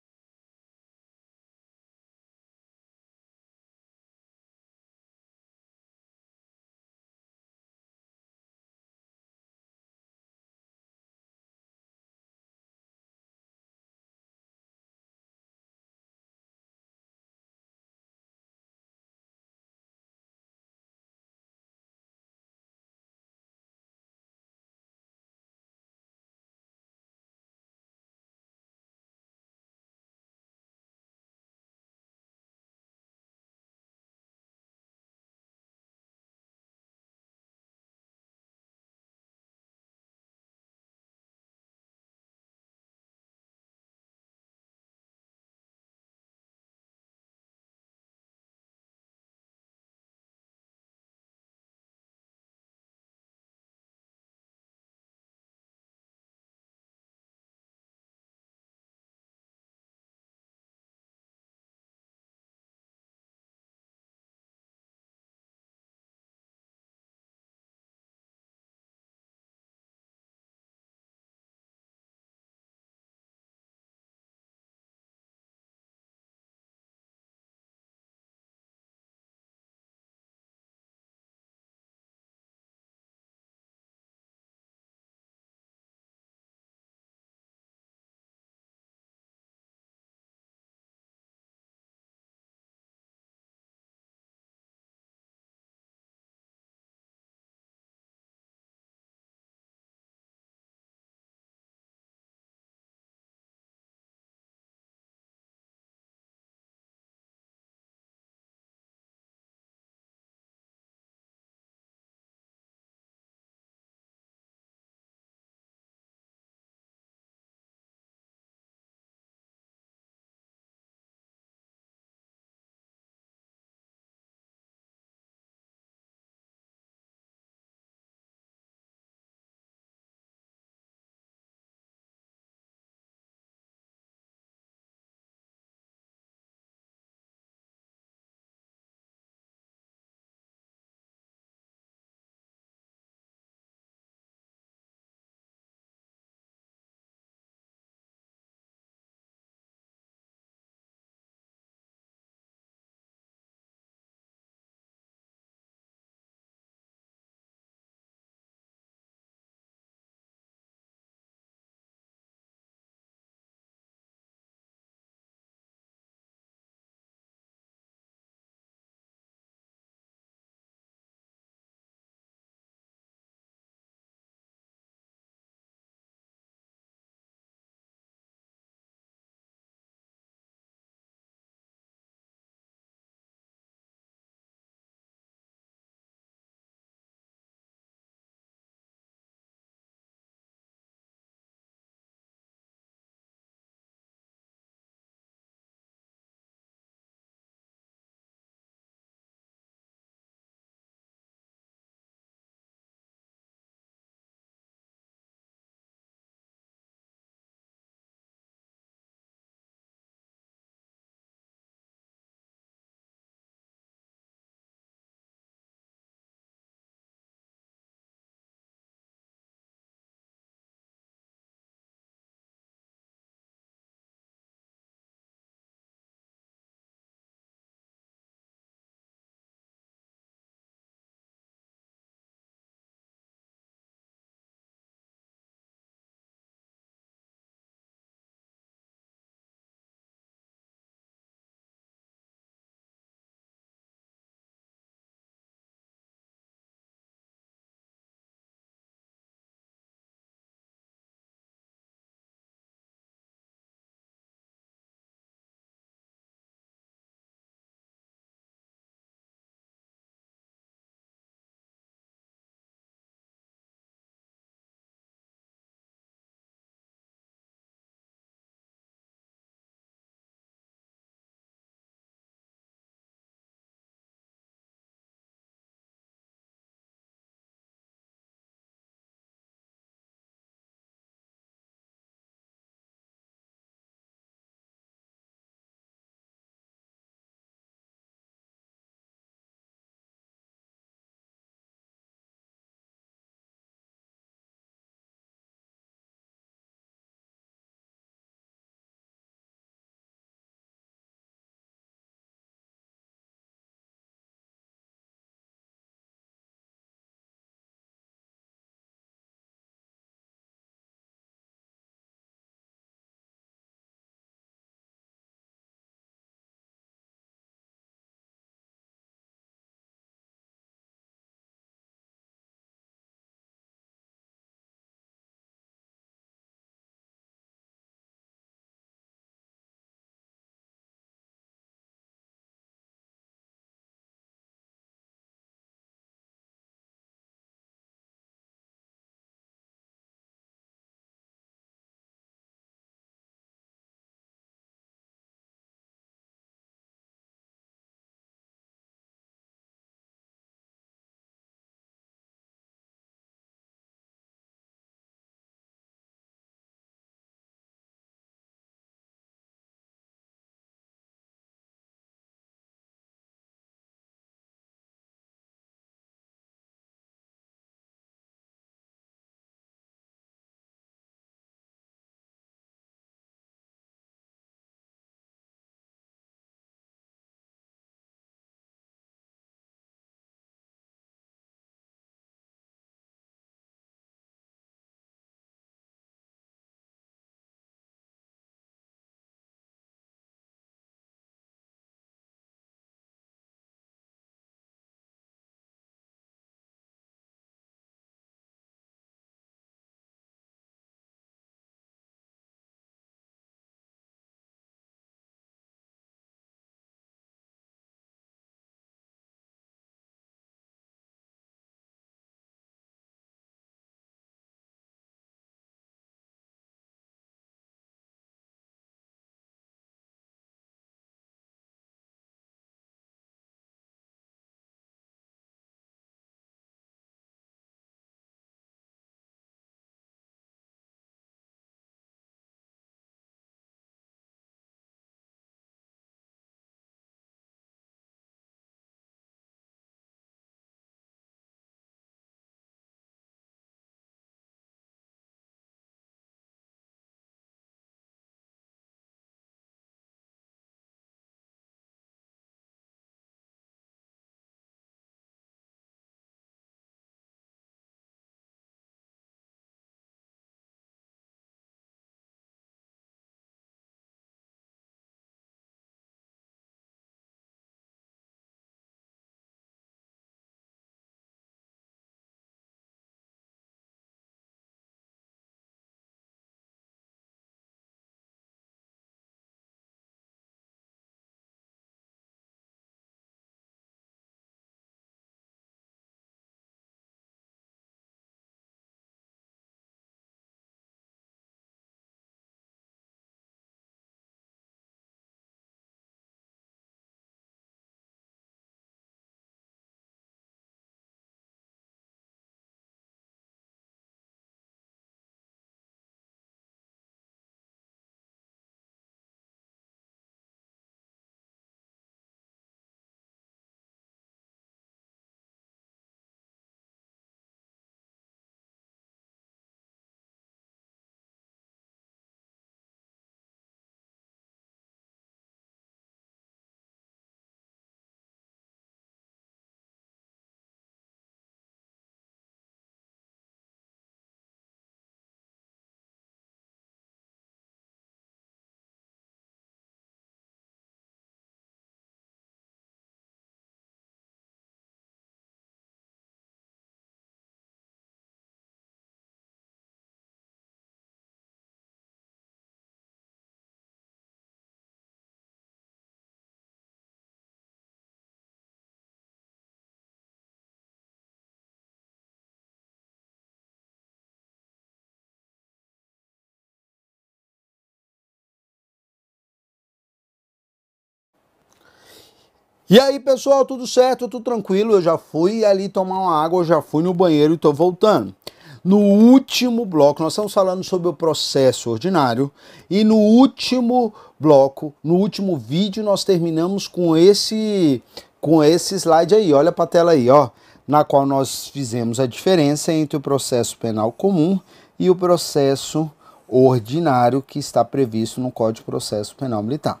E aí, pessoal, tudo certo? Tudo tranquilo? Eu já fui ali tomar uma água, eu já fui no banheiro e estou voltando. No último bloco, nós estamos falando sobre o processo ordinário, e no último bloco, no último vídeo, nós terminamos com esse com esse slide aí. Olha para a tela aí, ó, na qual nós fizemos a diferença entre o processo penal comum e o processo ordinário que está previsto no Código de Processo Penal Militar.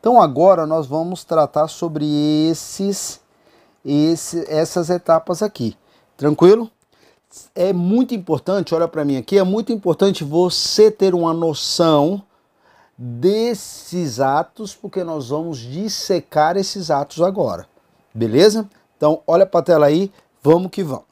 Então agora nós vamos tratar sobre esses, esse, essas etapas aqui. Tranquilo? É muito importante, olha para mim aqui, é muito importante você ter uma noção desses atos, porque nós vamos dissecar esses atos agora. Beleza? Então, olha para a tela aí, vamos que vamos.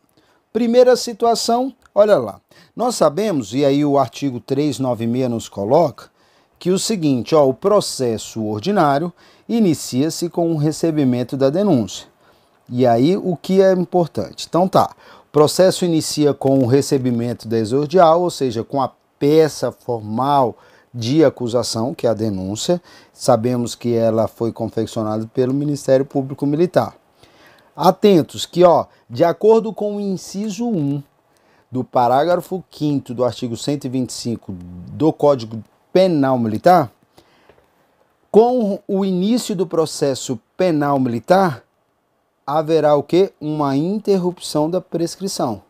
Primeira situação, olha lá. Nós sabemos, e aí o artigo 396 nos coloca, que o seguinte, ó, o processo ordinário inicia-se com o recebimento da denúncia. E aí o que é importante? Então tá, o processo inicia com o recebimento da exordial, ou seja, com a peça formal de acusação, que é a denúncia. Sabemos que ela foi confeccionada pelo Ministério Público Militar. Atentos que, ó, de acordo com o inciso 1 do parágrafo 5 do artigo 125 do Código penal militar, com o início do processo penal militar, haverá o que? Uma interrupção da prescrição,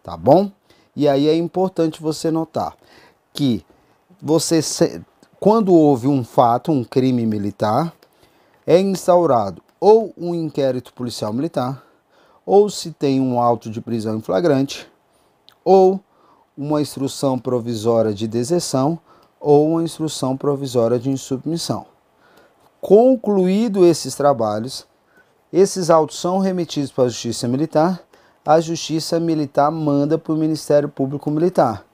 tá bom? E aí é importante você notar que você quando houve um fato, um crime militar, é instaurado ou um inquérito policial militar, ou se tem um auto de prisão em flagrante, ou uma instrução provisória de deserção, ou uma instrução provisória de insubmissão. Concluído esses trabalhos, esses autos são remetidos para a Justiça Militar. A Justiça Militar manda para o Ministério Público Militar.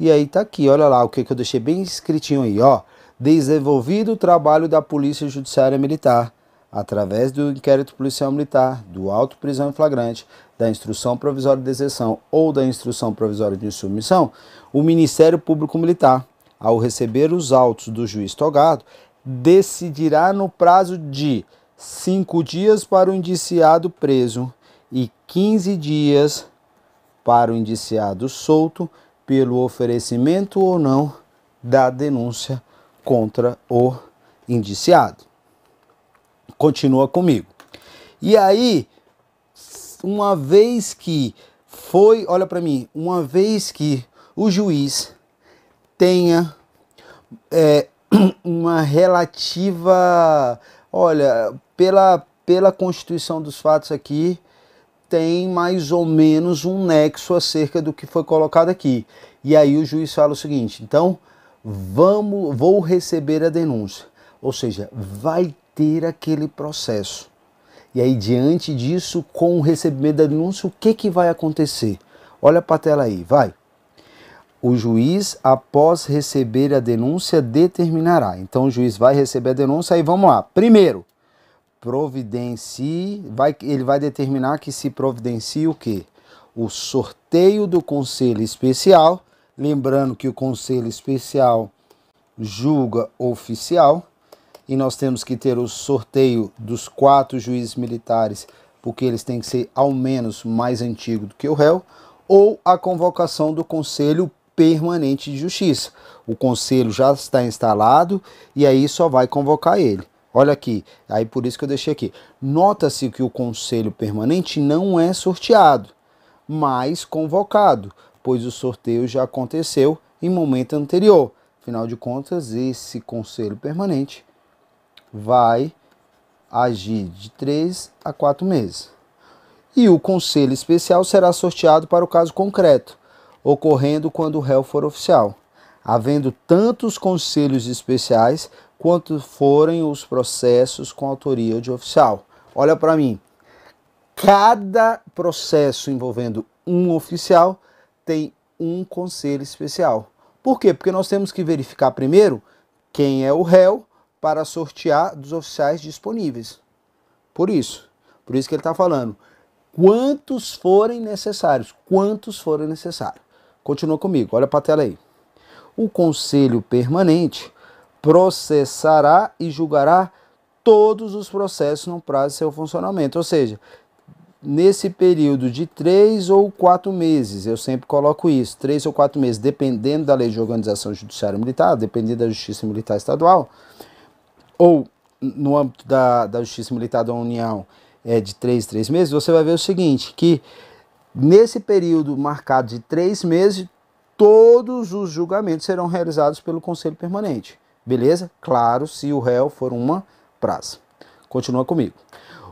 E aí tá aqui, olha lá o que, que eu deixei bem escritinho aí, ó. Desenvolvido o trabalho da Polícia Judiciária Militar, através do inquérito policial militar, do auto prisão em flagrante, da instrução provisória de exceção ou da instrução provisória de insubmissão, o Ministério Público Militar ao receber os autos do juiz togado, decidirá no prazo de cinco dias para o indiciado preso e 15 dias para o indiciado solto pelo oferecimento ou não da denúncia contra o indiciado. Continua comigo. E aí, uma vez que foi, olha para mim, uma vez que o juiz tenha é, uma relativa. Olha, pela, pela constituição dos fatos aqui, tem mais ou menos um nexo acerca do que foi colocado aqui. E aí o juiz fala o seguinte: então, vamos, vou receber a denúncia. Ou seja, vai ter aquele processo. E aí, diante disso, com o recebimento da denúncia, o que, que vai acontecer? Olha para a tela aí, vai o juiz, após receber a denúncia, determinará. Então o juiz vai receber a denúncia e vamos lá. Primeiro, providencie, vai, ele vai determinar que se providencie o quê? O sorteio do conselho especial, lembrando que o conselho especial julga oficial, e nós temos que ter o sorteio dos quatro juízes militares, porque eles têm que ser ao menos mais antigo do que o réu, ou a convocação do conselho permanente de justiça. O conselho já está instalado e aí só vai convocar ele. Olha aqui, aí por isso que eu deixei aqui. Nota-se que o conselho permanente não é sorteado, mas convocado, pois o sorteio já aconteceu em momento anterior. Afinal de contas, esse conselho permanente vai agir de três a quatro meses. E o conselho especial será sorteado para o caso concreto ocorrendo quando o réu for oficial, havendo tantos conselhos especiais quanto forem os processos com autoria de oficial. Olha para mim. Cada processo envolvendo um oficial tem um conselho especial. Por quê? Porque nós temos que verificar primeiro quem é o réu para sortear dos oficiais disponíveis. Por isso, por isso que ele está falando, quantos forem necessários, quantos forem necessários. Continua comigo, olha para a tela aí. O Conselho Permanente processará e julgará todos os processos no prazo de seu funcionamento. Ou seja, nesse período de três ou quatro meses, eu sempre coloco isso, três ou quatro meses, dependendo da lei de organização judiciária militar, dependendo da Justiça Militar Estadual, ou no âmbito da, da Justiça Militar da União, é de três, três meses, você vai ver o seguinte, que Nesse período marcado de três meses, todos os julgamentos serão realizados pelo Conselho Permanente. Beleza? Claro, se o réu for uma praça. Continua comigo.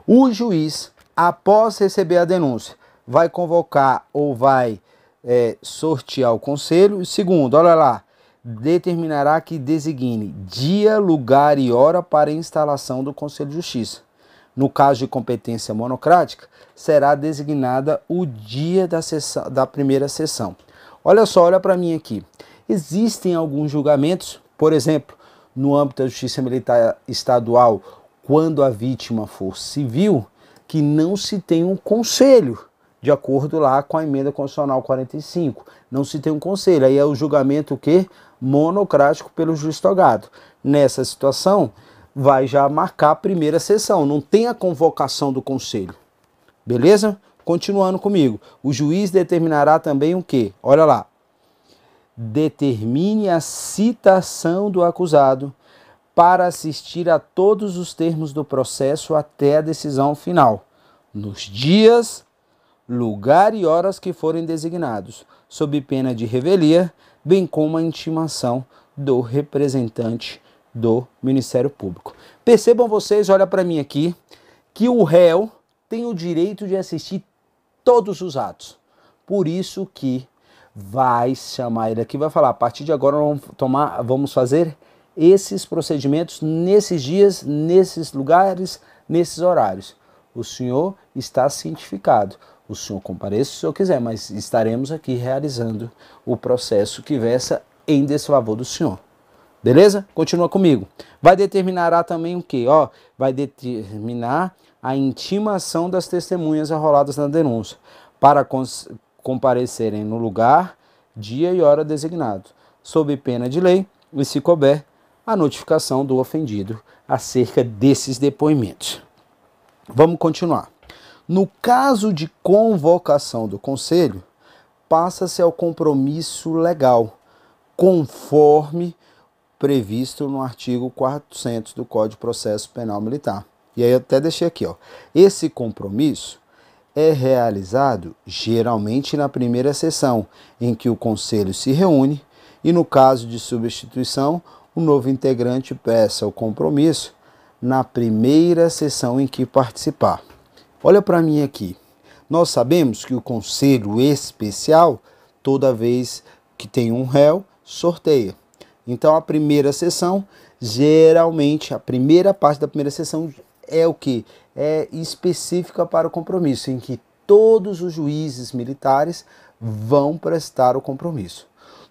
O juiz, após receber a denúncia, vai convocar ou vai é, sortear o conselho. Segundo, olha lá, determinará que designe dia, lugar e hora para instalação do Conselho de Justiça. No caso de competência monocrática, será designada o dia da, sessão, da primeira sessão. Olha só, olha para mim aqui. Existem alguns julgamentos, por exemplo, no âmbito da justiça militar estadual, quando a vítima for civil, que não se tem um conselho, de acordo lá com a emenda constitucional 45. Não se tem um conselho, aí é o julgamento o quê? monocrático pelo juiz togado. Nessa situação, vai já marcar a primeira sessão, não tem a convocação do conselho. Beleza? Continuando comigo. O juiz determinará também o que? Olha lá. Determine a citação do acusado para assistir a todos os termos do processo até a decisão final, nos dias, lugar e horas que forem designados, sob pena de revelia, bem como a intimação do representante do Ministério Público. Percebam vocês, olha para mim aqui, que o réu tem o direito de assistir todos os atos. Por isso que vai chamar ele aqui, vai falar, a partir de agora vamos tomar, vamos fazer esses procedimentos nesses dias, nesses lugares, nesses horários. O senhor está cientificado. O senhor compareça se o senhor quiser, mas estaremos aqui realizando o processo que versa em desfavor do senhor. Beleza? Continua comigo. Vai determinar também o que? Ó, vai determinar a intimação das testemunhas arroladas na denúncia para comparecerem no lugar, dia e hora designados, sob pena de lei e, se couber, a notificação do ofendido acerca desses depoimentos. Vamos continuar. No caso de convocação do conselho, passa-se ao compromisso legal, conforme previsto no artigo 400 do Código de Processo Penal Militar. E aí eu até deixei aqui, ó. Esse compromisso é realizado geralmente na primeira sessão, em que o conselho se reúne e no caso de substituição, o novo integrante peça o compromisso na primeira sessão em que participar. Olha para mim aqui. Nós sabemos que o conselho especial, toda vez que tem um réu, sorteia. Então a primeira sessão, geralmente, a primeira parte da primeira sessão é o que? É específica para o compromisso, em que todos os juízes militares vão prestar o compromisso.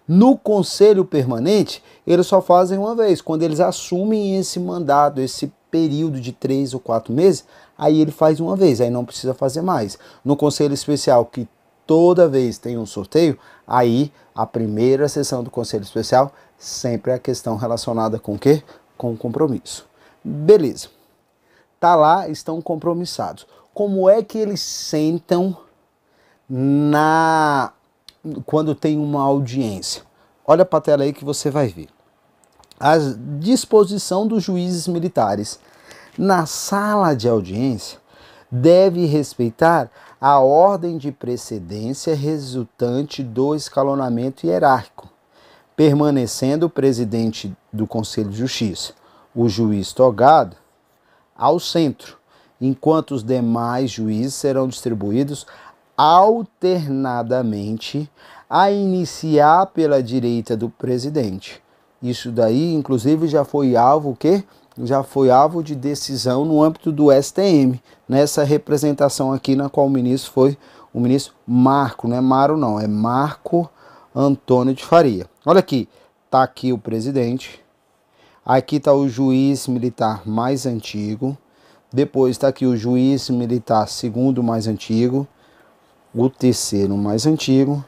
No conselho permanente, eles só fazem uma vez. Quando eles assumem esse mandado, esse período de três ou quatro meses, aí ele faz uma vez, aí não precisa fazer mais. No conselho especial, que toda vez tem um sorteio, aí a primeira sessão do conselho especial sempre é a questão relacionada com o quê? Com o compromisso. Beleza tá lá, estão compromissados. Como é que eles sentam na quando tem uma audiência? Olha para a tela aí que você vai ver. A disposição dos juízes militares na sala de audiência deve respeitar a ordem de precedência resultante do escalonamento hierárquico, permanecendo o presidente do Conselho de Justiça, o juiz togado, ao centro, enquanto os demais juízes serão distribuídos alternadamente, a iniciar pela direita do presidente. Isso daí, inclusive, já foi alvo que já foi alvo de decisão no âmbito do STM, nessa representação aqui na qual o ministro foi o ministro Marco, não é Maro não, é Marco Antônio de Faria. Olha aqui, tá aqui o presidente, Aqui está o juiz militar mais antigo. Depois está aqui o juiz militar segundo mais antigo, o terceiro mais antigo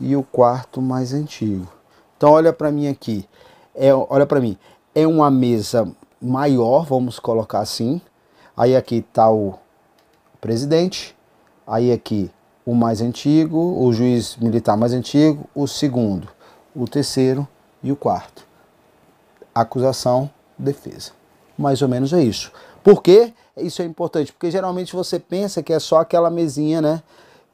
e o quarto mais antigo. Então olha para mim aqui. É, olha para mim. É uma mesa maior, vamos colocar assim. Aí aqui está o presidente. Aí aqui o mais antigo, o juiz militar mais antigo, o segundo, o terceiro e o quarto acusação, defesa. Mais ou menos é isso. Por que Isso é importante, porque geralmente você pensa que é só aquela mesinha, né?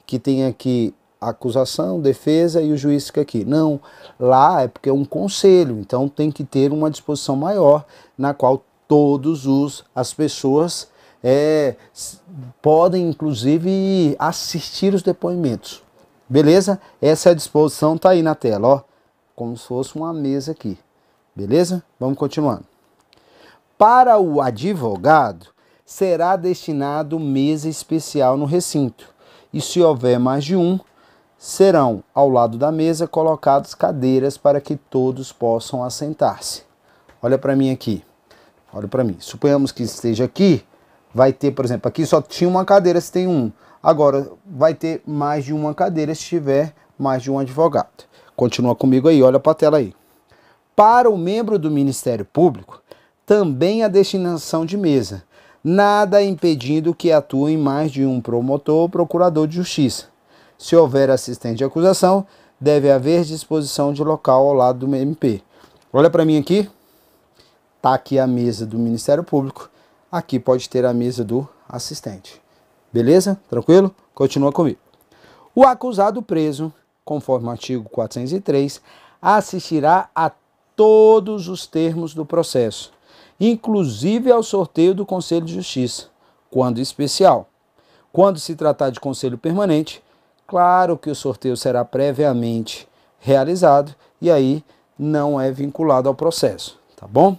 Que tem aqui acusação, defesa e o juiz fica aqui. Não, lá é porque é um conselho, então tem que ter uma disposição maior na qual todos os as pessoas é, podem inclusive assistir os depoimentos. Beleza? Essa é a disposição tá aí na tela, ó, como se fosse uma mesa aqui. Beleza? Vamos continuando. Para o advogado, será destinado mesa especial no recinto, e se houver mais de um, serão ao lado da mesa colocadas cadeiras para que todos possam assentar-se. Olha para mim aqui. Olha para mim. Suponhamos que esteja aqui, vai ter, por exemplo, aqui só tinha uma cadeira se tem um. Agora vai ter mais de uma cadeira se tiver mais de um advogado. Continua comigo aí, olha para a tela aí. Para o membro do Ministério Público, também a destinação de mesa, nada impedindo que em mais de um promotor ou procurador de justiça. Se houver assistente de acusação, deve haver disposição de local ao lado do MP. Olha para mim aqui. Tá aqui a mesa do Ministério Público. Aqui pode ter a mesa do assistente. Beleza? Tranquilo? Continua comigo. O acusado preso, conforme o artigo 403, assistirá a todos os termos do processo, inclusive ao sorteio do Conselho de Justiça, quando especial. Quando se tratar de conselho permanente, claro que o sorteio será previamente realizado e aí não é vinculado ao processo, tá bom?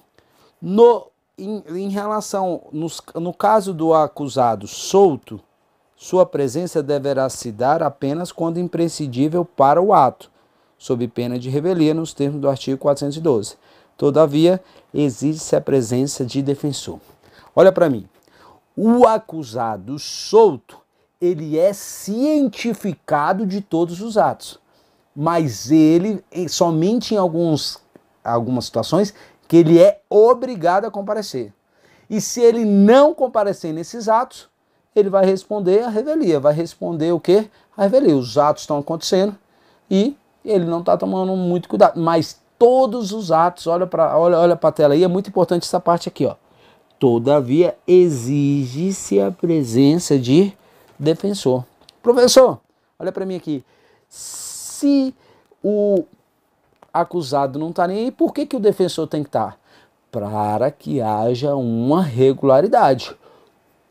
No em, em relação nos, no caso do acusado solto, sua presença deverá se dar apenas quando imprescindível para o ato sob pena de revelia nos termos do artigo 412. Todavia, exige-se a presença de defensor. Olha para mim. O acusado solto, ele é cientificado de todos os atos, mas ele somente em alguns algumas situações que ele é obrigado a comparecer. E se ele não comparecer nesses atos, ele vai responder à revelia, vai responder o quê? A revelia. Os atos estão acontecendo e ele não está tomando muito cuidado. Mas todos os atos, olha para olha, olha a tela aí, é muito importante essa parte aqui, ó. Todavia, exige-se a presença de defensor. Professor, olha para mim aqui. Se o acusado não está nem aí, por que, que o defensor tem que estar? Tá? Para que haja uma regularidade.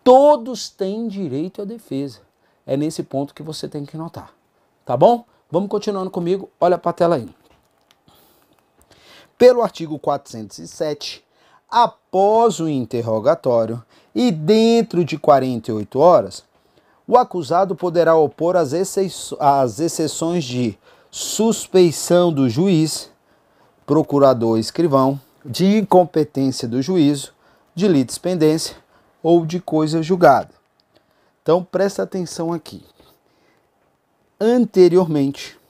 Todos têm direito à defesa. É nesse ponto que você tem que notar. Tá bom? Vamos continuando comigo, olha para a tela aí. Pelo artigo 407, após o interrogatório e dentro de 48 horas, o acusado poderá opor as, exceções de suspeição do juiz, procurador escrivão, de incompetência do juízo, de litispendência ou de coisa julgada. Então presta atenção aqui anteriormente,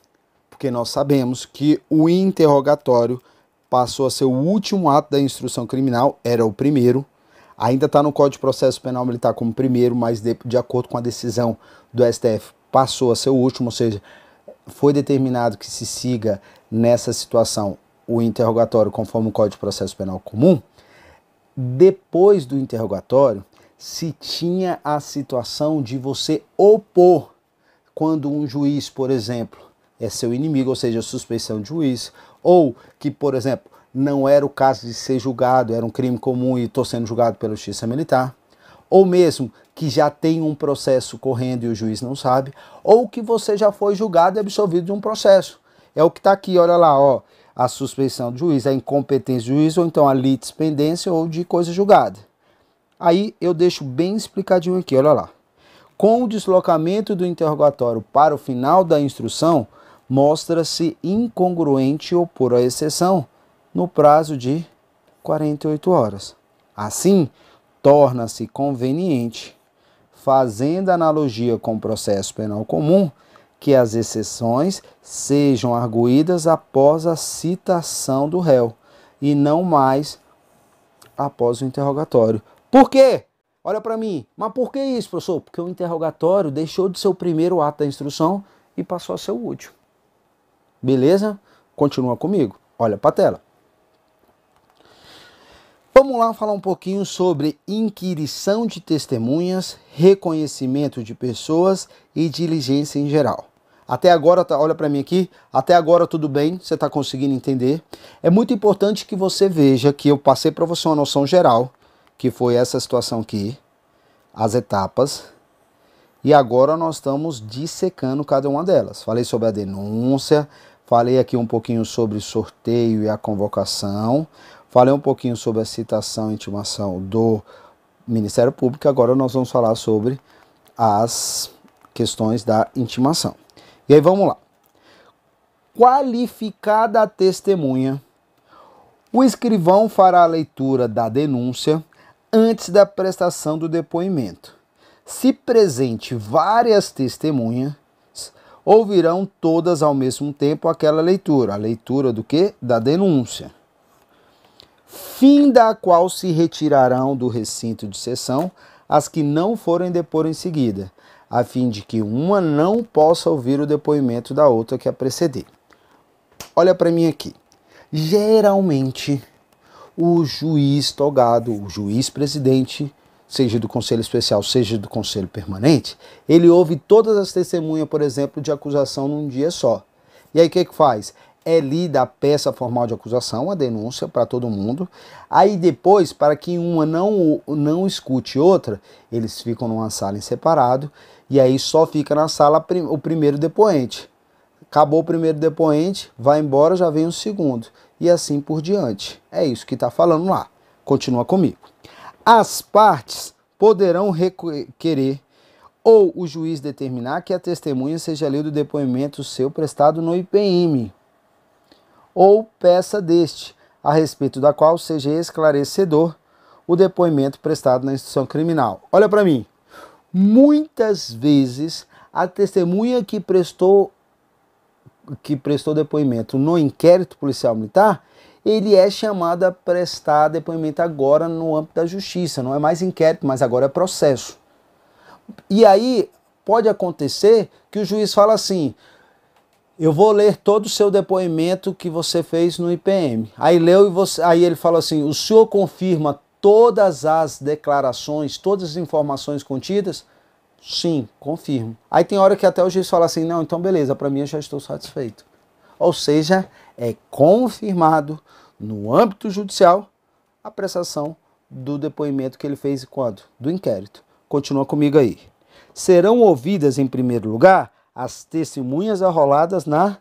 porque nós sabemos que o interrogatório passou a ser o último ato da instrução criminal, era o primeiro. Ainda está no Código de Processo Penal Militar tá como primeiro, mas de, de acordo com a decisão do STF, passou a ser o último, ou seja, foi determinado que se siga nessa situação o interrogatório conforme o Código de Processo Penal comum. Depois do interrogatório, se tinha a situação de você opor quando um juiz, por exemplo, é seu inimigo, ou seja, suspeição de juiz, ou que, por exemplo, não era o caso de ser julgado, era um crime comum e estou sendo julgado pela justiça militar, ou mesmo que já tem um processo correndo e o juiz não sabe, ou que você já foi julgado e absolvido de um processo. É o que está aqui, olha lá, ó, a suspeição do juiz, a incompetência do juiz, ou então a litispendência ou de coisa julgada. Aí eu deixo bem explicadinho aqui, olha lá com o deslocamento do interrogatório para o final da instrução, mostra-se incongruente opor a exceção no prazo de 48 horas. Assim, torna-se conveniente, fazendo analogia com o processo penal comum, que as exceções sejam arguídas após a citação do réu e não mais após o interrogatório. Por quê? Olha para mim, mas por que isso, professor? Porque o interrogatório deixou de ser o primeiro ato da instrução e passou a ser o último. Beleza? Continua comigo. Olha para a tela. Vamos lá falar um pouquinho sobre inquirição de testemunhas, reconhecimento de pessoas e diligência em geral. Até agora, tá, olha para mim aqui, até agora tudo bem, você está conseguindo entender. É muito importante que você veja que eu passei para você uma noção geral que foi essa situação aqui, as etapas. E agora nós estamos dissecando cada uma delas. Falei sobre a denúncia, falei aqui um pouquinho sobre sorteio e a convocação, falei um pouquinho sobre a citação e intimação do Ministério Público. Agora nós vamos falar sobre as questões da intimação. E aí vamos lá. Qualificada a testemunha, o escrivão fará a leitura da denúncia antes da prestação do depoimento. Se presente várias testemunhas, ouvirão todas ao mesmo tempo aquela leitura, a leitura do que? Da denúncia. Fim da qual se retirarão do recinto de sessão as que não forem depor em seguida, a fim de que uma não possa ouvir o depoimento da outra que a preceder. Olha para mim aqui. Geralmente, o juiz togado, o juiz presidente, seja do conselho especial, seja do conselho permanente, ele ouve todas as testemunhas, por exemplo, de acusação num dia só. E aí o que, que faz? É lida a peça formal de acusação, a denúncia para todo mundo. Aí depois, para que uma não, não escute outra, eles ficam numa sala em separado e aí só fica na sala o primeiro depoente. Acabou o primeiro depoente, vai embora, já vem o segundo e assim por diante. É isso que está falando lá. Continua comigo. As partes poderão requerer ou o juiz determinar que a testemunha seja lida o depoimento seu prestado no IPM ou peça deste, a respeito da qual seja esclarecedor o depoimento prestado na instituição criminal. Olha para mim. Muitas vezes a testemunha que prestou que prestou depoimento no inquérito policial militar, ele é chamado a prestar depoimento agora no âmbito da justiça. Não é mais inquérito, mas agora é processo. E aí pode acontecer que o juiz fala assim: eu vou ler todo o seu depoimento que você fez no IPM. Aí leu e você, aí ele fala assim: o senhor confirma todas as declarações, todas as informações contidas? Sim, confirmo. Aí tem hora que até o juiz fala assim: não, então beleza, para mim eu já estou satisfeito. Ou seja, é confirmado no âmbito judicial a prestação do depoimento que ele fez quando? Do inquérito. Continua comigo aí. Serão ouvidas, em primeiro lugar, as testemunhas arroladas na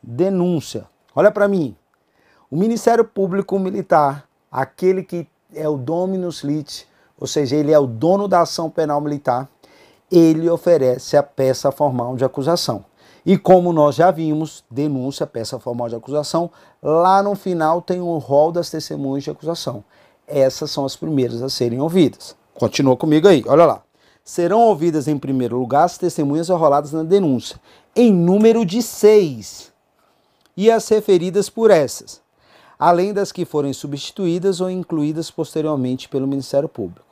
denúncia. Olha para mim. O Ministério Público Militar, aquele que é o dominus lit, ou seja, ele é o dono da ação penal militar, ele oferece a peça formal de acusação. E como nós já vimos, denúncia, peça formal de acusação, lá no final tem o rol das testemunhas de acusação. Essas são as primeiras a serem ouvidas. Continua comigo aí, olha lá. Serão ouvidas em primeiro lugar as testemunhas arroladas na denúncia, em número de seis, e as referidas por essas, além das que forem substituídas ou incluídas posteriormente pelo Ministério Público.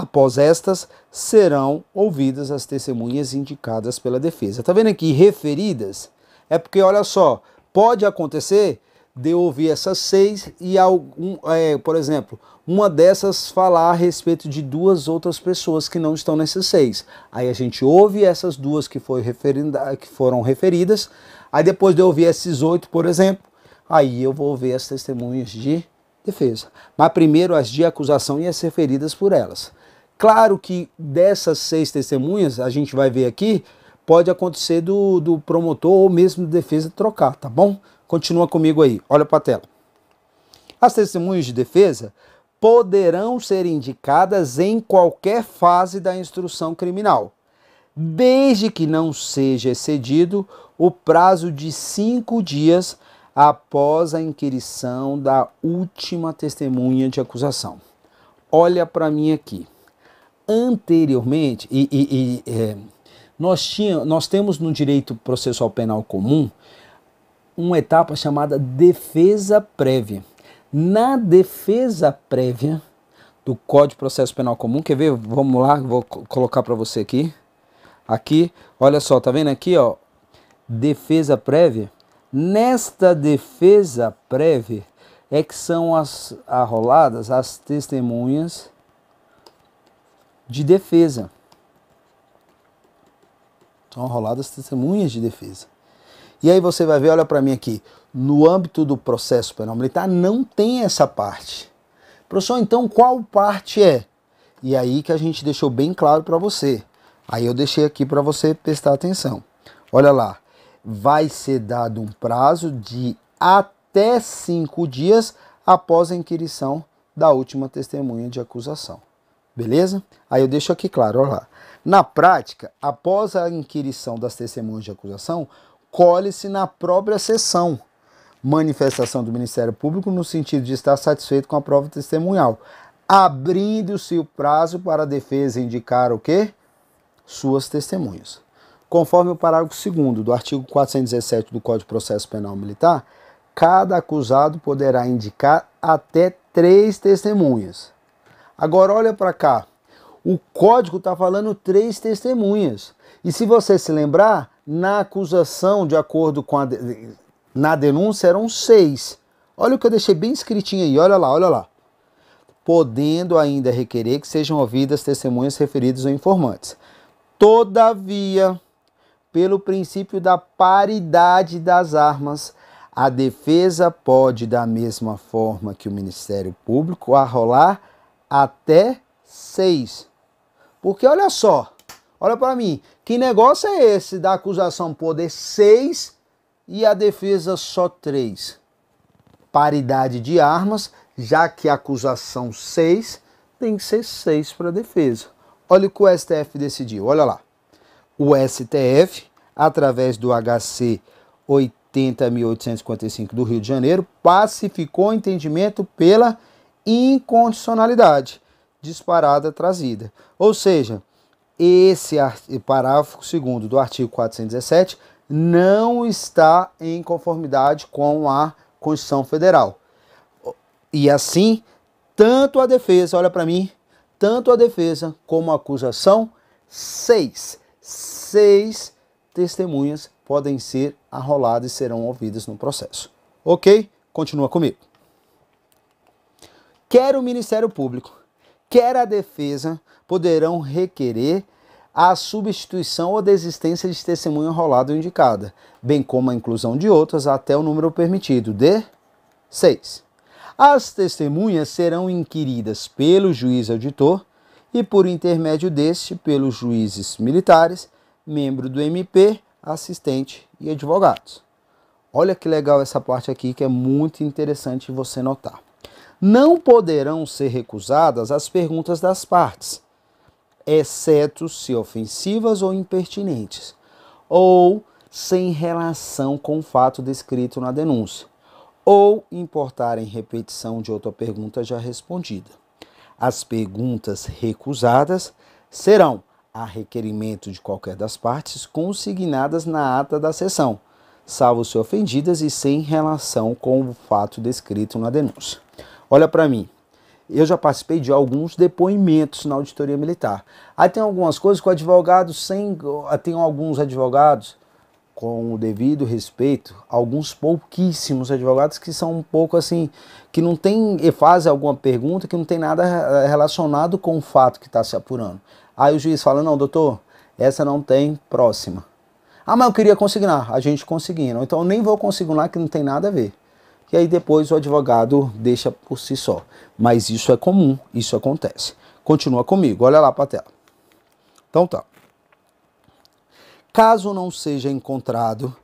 Após estas, serão ouvidas as testemunhas indicadas pela defesa. Está vendo aqui, referidas? É porque, olha só, pode acontecer de ouvir essas seis e, algum, é, por exemplo, uma dessas falar a respeito de duas outras pessoas que não estão nessas seis. Aí a gente ouve essas duas que, foi que foram referidas, aí depois de ouvir esses oito, por exemplo, aí eu vou ouvir as testemunhas de defesa. Mas primeiro as de acusação e as referidas por elas. Claro que dessas seis testemunhas, a gente vai ver aqui, pode acontecer do, do promotor ou mesmo de defesa trocar, tá bom? Continua comigo aí, olha para a tela. As testemunhas de defesa poderão ser indicadas em qualquer fase da instrução criminal, desde que não seja excedido o prazo de cinco dias após a inquirição da última testemunha de acusação. Olha para mim aqui anteriormente, e, e, e é, nós, tinha, nós temos no direito processual penal comum uma etapa chamada defesa prévia. Na defesa prévia do Código de Processo Penal Comum, quer ver? Vamos lá, vou colocar para você aqui. Aqui, olha só, tá vendo aqui, ó? Defesa prévia. Nesta defesa prévia é que são as arroladas as testemunhas de defesa. São arroladas testemunhas de defesa. E aí você vai ver, olha para mim aqui, no âmbito do processo penal militar não tem essa parte. Professor, então qual parte é? E aí que a gente deixou bem claro para você. Aí eu deixei aqui para você prestar atenção. Olha lá, vai ser dado um prazo de até cinco dias após a inquirição da última testemunha de acusação. Beleza? Aí eu deixo aqui claro, olha lá. Na prática, após a inquirição das testemunhas de acusação, colhe-se na própria sessão manifestação do Ministério Público no sentido de estar satisfeito com a prova testemunhal, abrindo-se o prazo para a defesa indicar o quê? Suas testemunhas. Conforme o parágrafo 2 do artigo 417 do Código de Processo Penal Militar, cada acusado poderá indicar até três testemunhas Agora olha para cá. O código está falando três testemunhas. E se você se lembrar, na acusação, de acordo com a de... na denúncia, eram seis. Olha o que eu deixei bem escritinho aí, olha lá, olha lá. Podendo ainda requerer que sejam ouvidas testemunhas referidas ou informantes. Todavia, pelo princípio da paridade das armas, a defesa pode, da mesma forma que o Ministério Público, arrolar até 6. Porque olha só, olha para mim, que negócio é esse da acusação poder 6 e a defesa só 3? Paridade de armas, já que a acusação 6 tem que ser 6 para a defesa. Olha o que o STF decidiu, olha lá. O STF, através do HC 80.855 do Rio de Janeiro, pacificou o entendimento pela incondicionalidade disparada trazida. Ou seja, esse parágrafo segundo do artigo 417 não está em conformidade com a Constituição Federal. E assim, tanto a defesa, olha para mim, tanto a defesa como a acusação, seis, seis testemunhas podem ser arroladas e serão ouvidas no processo. Ok? Continua comigo quer o Ministério Público, quer a defesa, poderão requerer a substituição ou desistência de testemunha rolada ou indicada, bem como a inclusão de outras até o número permitido de 6. As testemunhas serão inquiridas pelo juiz auditor e, por intermédio deste, pelos juízes militares, membro do MP, assistente e advogados. Olha que legal essa parte aqui que é muito interessante você notar não poderão ser recusadas as perguntas das partes, exceto se ofensivas ou impertinentes, ou sem relação com o fato descrito na denúncia, ou importarem repetição de outra pergunta já respondida. As perguntas recusadas serão, a requerimento de qualquer das partes, consignadas na ata da sessão, salvo se ofendidas e sem relação com o fato descrito na denúncia. Olha para mim, eu já participei de alguns depoimentos na auditoria militar. Aí tem algumas coisas com advogados advogado sem. Eh, tem alguns advogados, com o devido respeito, alguns pouquíssimos advogados que são um pouco assim, que não tem. fazem alguma pergunta que não tem nada eh, relacionado com o fato que está se apurando. Aí o juiz fala, não, doutor, essa não tem próxima. Ah, mas eu queria consignar. A gente conseguiu. Então eu nem vou consignar que não tem nada a ver e aí depois o advogado deixa por si só. Mas isso é comum, isso acontece. Continua comigo, olha lá para a tela. Então tá. Caso não seja encontrado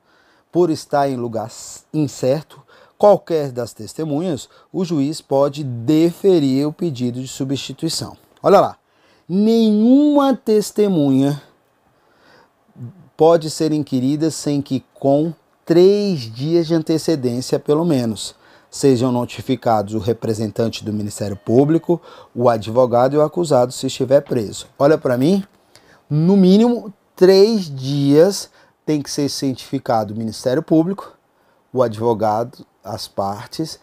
por estar em lugar incerto, qualquer das testemunhas, o juiz pode deferir o pedido de substituição. Olha lá. Nenhuma testemunha pode ser inquirida sem que com três dias de antecedência, pelo menos. Sejam notificados o representante do Ministério Público, o advogado e o acusado se estiver preso. Olha para mim, no mínimo três dias tem que ser cientificado o Ministério Público, o advogado, as partes,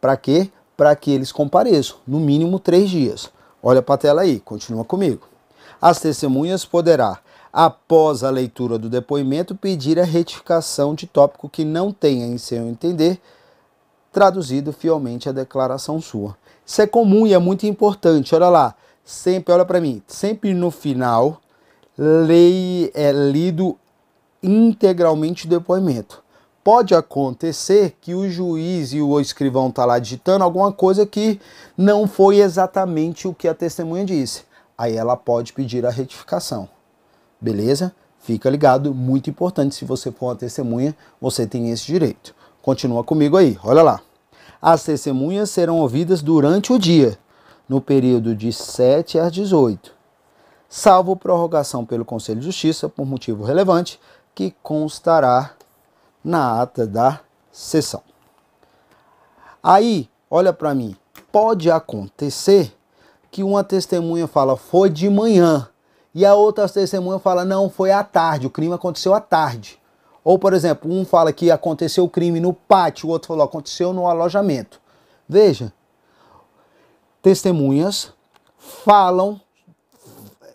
para quê? Para que eles compareçam, no mínimo três dias. Olha para a tela aí, continua comigo. As testemunhas poderá após a leitura do depoimento, pedir a retificação de tópico que não tenha, em seu entender, traduzido fielmente a declaração sua. Isso é comum e é muito importante. Olha lá, sempre, olha para mim, sempre no final, lei é lido integralmente o depoimento. Pode acontecer que o juiz e o escrivão tá lá digitando alguma coisa que não foi exatamente o que a testemunha disse. Aí ela pode pedir a retificação. Beleza? Fica ligado, muito importante. Se você for uma testemunha, você tem esse direito. Continua comigo aí, olha lá. As testemunhas serão ouvidas durante o dia, no período de 7 às 18, salvo prorrogação pelo Conselho de Justiça por motivo relevante, que constará na ata da sessão. Aí, olha para mim, pode acontecer que uma testemunha fala foi de manhã, e a outra testemunha fala: não, foi à tarde, o crime aconteceu à tarde. Ou, por exemplo, um fala que aconteceu o crime no pátio, o outro falou aconteceu no alojamento. Veja, testemunhas falam,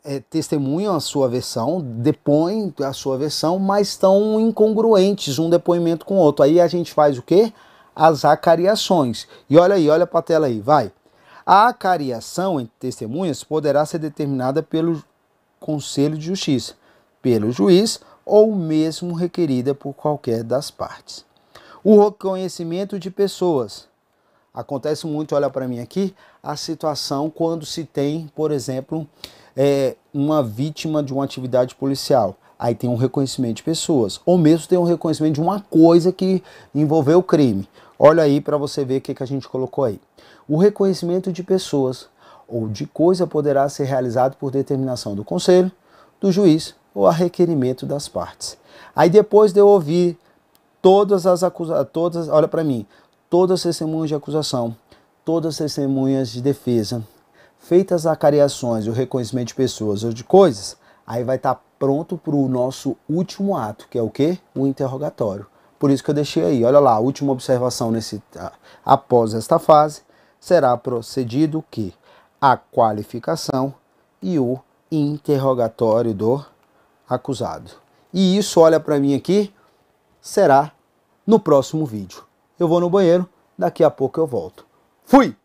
é, testemunham a sua versão, depõem a sua versão, mas estão incongruentes um depoimento com o outro. Aí a gente faz o quê? As acariações. E olha aí, olha para a tela aí, vai. A acariação entre testemunhas poderá ser determinada pelo conselho de justiça, pelo juiz ou mesmo requerida por qualquer das partes. O reconhecimento de pessoas. Acontece muito, olha para mim aqui, a situação quando se tem, por exemplo, é, uma vítima de uma atividade policial. Aí tem um reconhecimento de pessoas, ou mesmo tem um reconhecimento de uma coisa que envolveu o crime. Olha aí para você ver o que, que a gente colocou aí. O reconhecimento de pessoas ou de coisa poderá ser realizado por determinação do conselho, do juiz ou a requerimento das partes. Aí depois de eu ouvir todas as acusações, todas, olha para mim, todas as testemunhas de acusação, todas as testemunhas de defesa, feitas as acariações, o reconhecimento de pessoas ou de coisas, aí vai estar tá pronto para o nosso último ato, que é o quê? O interrogatório. Por isso que eu deixei aí, olha lá, a última observação nesse após esta fase, será procedido o que a qualificação e o interrogatório do acusado. E isso, olha para mim aqui, será no próximo vídeo. Eu vou no banheiro, daqui a pouco eu volto. Fui!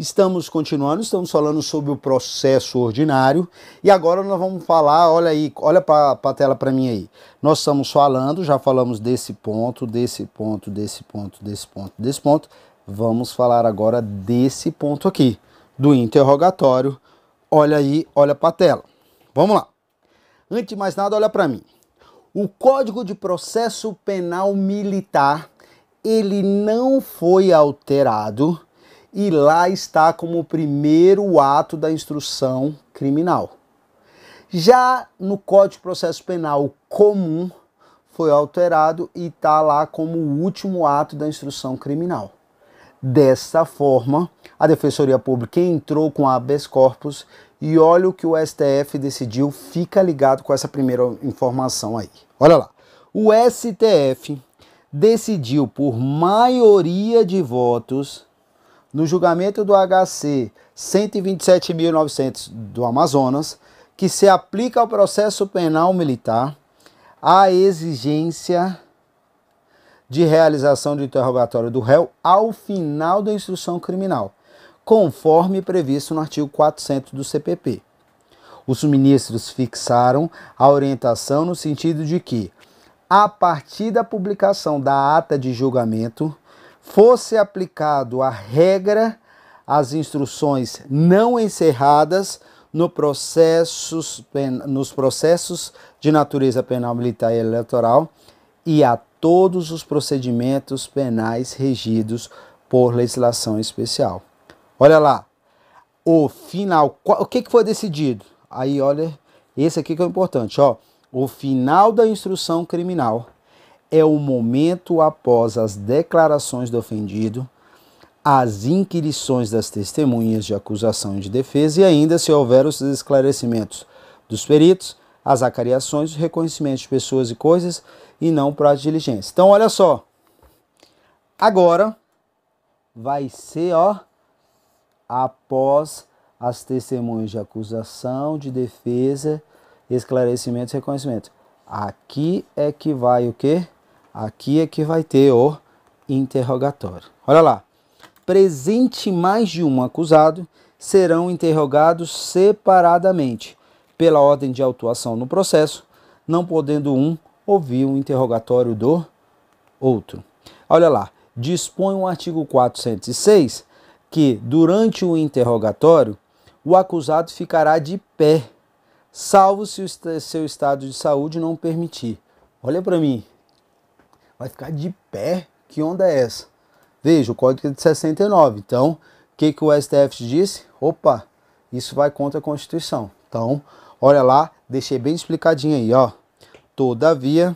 Estamos continuando, estamos falando sobre o processo ordinário e agora nós vamos falar, olha aí, olha para a tela para mim aí. Nós estamos falando, já falamos desse ponto, desse ponto, desse ponto, desse ponto, desse ponto. Vamos falar agora desse ponto aqui, do interrogatório. Olha aí, olha para a tela. Vamos lá. Antes de mais nada, olha para mim. O Código de Processo Penal Militar, ele não foi alterado e lá está como o primeiro ato da instrução criminal. Já no Código de Processo Penal comum foi alterado e está lá como o último ato da instrução criminal. Dessa forma, a Defensoria Pública entrou com habeas corpus e olha o que o STF decidiu, fica ligado com essa primeira informação aí. Olha lá. O STF decidiu por maioria de votos no julgamento do HC 127.900 do Amazonas, que se aplica ao processo penal militar, a exigência de realização do interrogatório do réu ao final da instrução criminal, conforme previsto no artigo 400 do CPP. Os ministros fixaram a orientação no sentido de que, a partir da publicação da ata de julgamento, fosse aplicado a regra às instruções não encerradas no processos, nos processos de natureza penal militar e eleitoral e a todos os procedimentos penais regidos por legislação especial. Olha lá, o final, o que, que foi decidido? Aí, olha, esse aqui que é o importante, ó. O final da instrução criminal é o momento após as declarações do ofendido, as inquirições das testemunhas de acusação e de defesa e ainda se houver os esclarecimentos dos peritos, as acariações, o reconhecimento de pessoas e coisas e não para de diligências. Então olha só. Agora vai ser, ó, após as testemunhas de acusação, de defesa, esclarecimentos e reconhecimento. Aqui é que vai o quê? Aqui é que vai ter o interrogatório. Olha lá. Presente mais de um acusado serão interrogados separadamente pela ordem de autuação no processo, não podendo um ouvir o um interrogatório do outro. Olha lá, dispõe o artigo 406 que durante o interrogatório o acusado ficará de pé, salvo se o seu estado de saúde não permitir. Olha para mim, Vai ficar de pé? Que onda é essa? Veja, o código é de 69. Então, o que, que o STF disse? Opa, isso vai contra a Constituição. Então, olha lá, deixei bem explicadinho aí, ó. Todavia,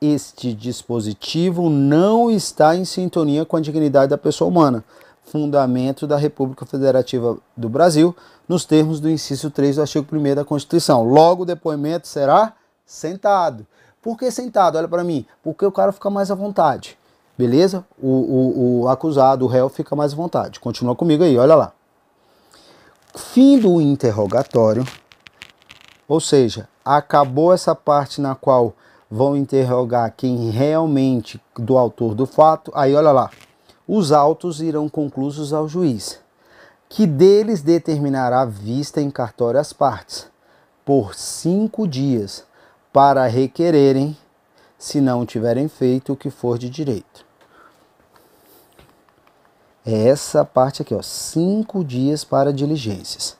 este dispositivo não está em sintonia com a dignidade da pessoa humana, fundamento da República Federativa do Brasil, nos termos do inciso 3 do artigo 1 da Constituição. Logo, o depoimento será sentado. Por que sentado? Olha para mim. Porque o cara fica mais à vontade. Beleza? O, o, o acusado, o réu, fica mais à vontade. Continua comigo aí, olha lá. Fim do interrogatório. Ou seja, acabou essa parte na qual vão interrogar quem realmente do autor do fato. Aí olha lá. Os autos irão conclusos ao juiz, que deles determinará vista em cartório às partes, por cinco dias para requererem, se não tiverem feito o que for de direito. É essa parte aqui, ó, cinco dias para diligências.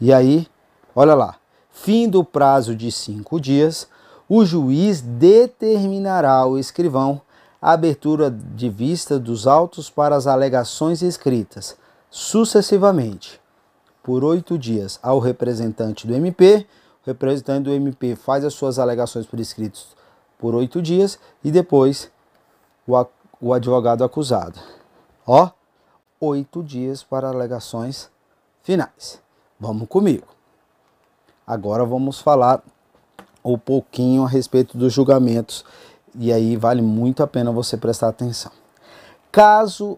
E aí, olha lá, fim do prazo de cinco dias, o juiz determinará ao escrivão a abertura de vista dos autos para as alegações escritas, sucessivamente, por oito dias ao representante do MP representante do MP faz as suas alegações por escrito por oito dias e depois o, o advogado acusado. Ó, oito dias para alegações finais. Vamos comigo. Agora vamos falar um pouquinho a respeito dos julgamentos e aí vale muito a pena você prestar atenção. Caso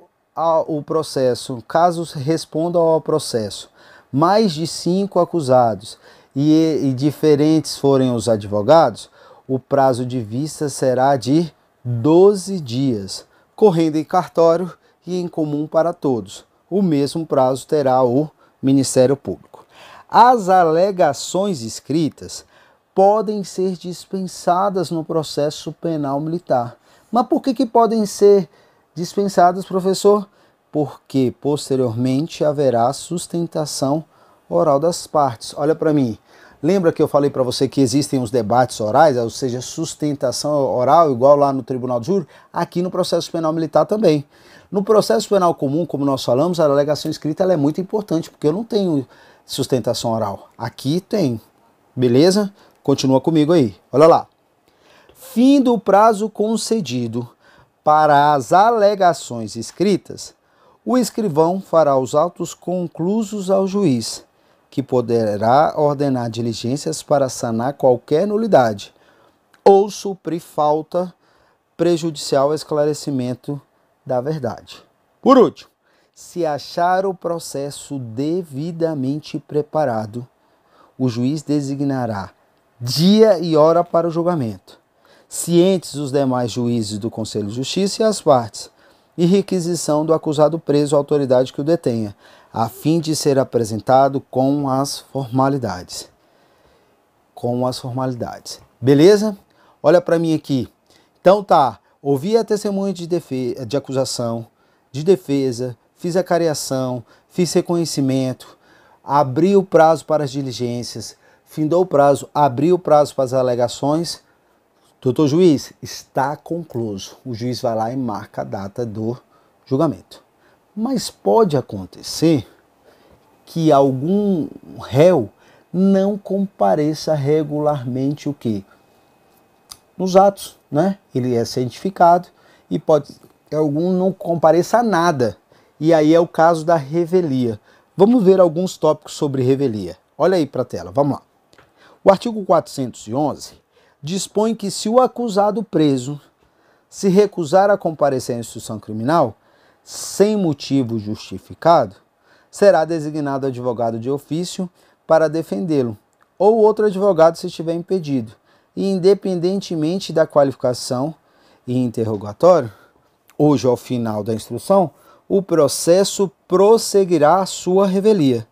o processo, caso responda ao processo mais de cinco acusados e, e diferentes forem os advogados, o prazo de vista será de 12 dias, correndo em cartório e em comum para todos. O mesmo prazo terá o Ministério Público. As alegações escritas podem ser dispensadas no processo penal militar. Mas por que, que podem ser dispensadas, professor? Porque posteriormente haverá sustentação oral das partes. Olha para mim, Lembra que eu falei para você que existem os debates orais, ou seja, sustentação oral, igual lá no Tribunal de Júri? Aqui no processo penal militar também. No processo penal comum, como nós falamos, a alegação escrita é muito importante, porque eu não tenho sustentação oral. Aqui tem. Beleza? Continua comigo aí. Olha lá. Fim do prazo concedido para as alegações escritas, o escrivão fará os autos conclusos ao juiz que poderá ordenar diligências para sanar qualquer nulidade ou suprir falta prejudicial ao esclarecimento da verdade. Por último, se achar o processo devidamente preparado, o juiz designará dia e hora para o julgamento, cientes os demais juízes do Conselho de Justiça e as partes, e requisição do acusado preso à autoridade que o detenha, a fim de ser apresentado com as formalidades. Com as formalidades. Beleza? Olha para mim aqui. Então tá, ouvi a testemunha de, defesa, de acusação, de defesa, fiz a careação, fiz reconhecimento, abri o prazo para as diligências, findou o prazo, abri o prazo para as alegações. Doutor juiz, está concluído. O juiz vai lá e marca a data do julgamento. Mas pode acontecer que algum réu não compareça regularmente o quê? nos atos, né? Ele é cientificado e pode algum não compareça a nada. E aí é o caso da revelia. Vamos ver alguns tópicos sobre revelia. Olha aí para a tela, vamos lá. O artigo 411 dispõe que se o acusado preso se recusar a comparecer à instituição criminal, sem motivo justificado, será designado advogado de ofício para defendê-lo, ou outro advogado se estiver impedido, e independentemente da qualificação e interrogatório, hoje ao final da instrução, o processo prosseguirá sua revelia.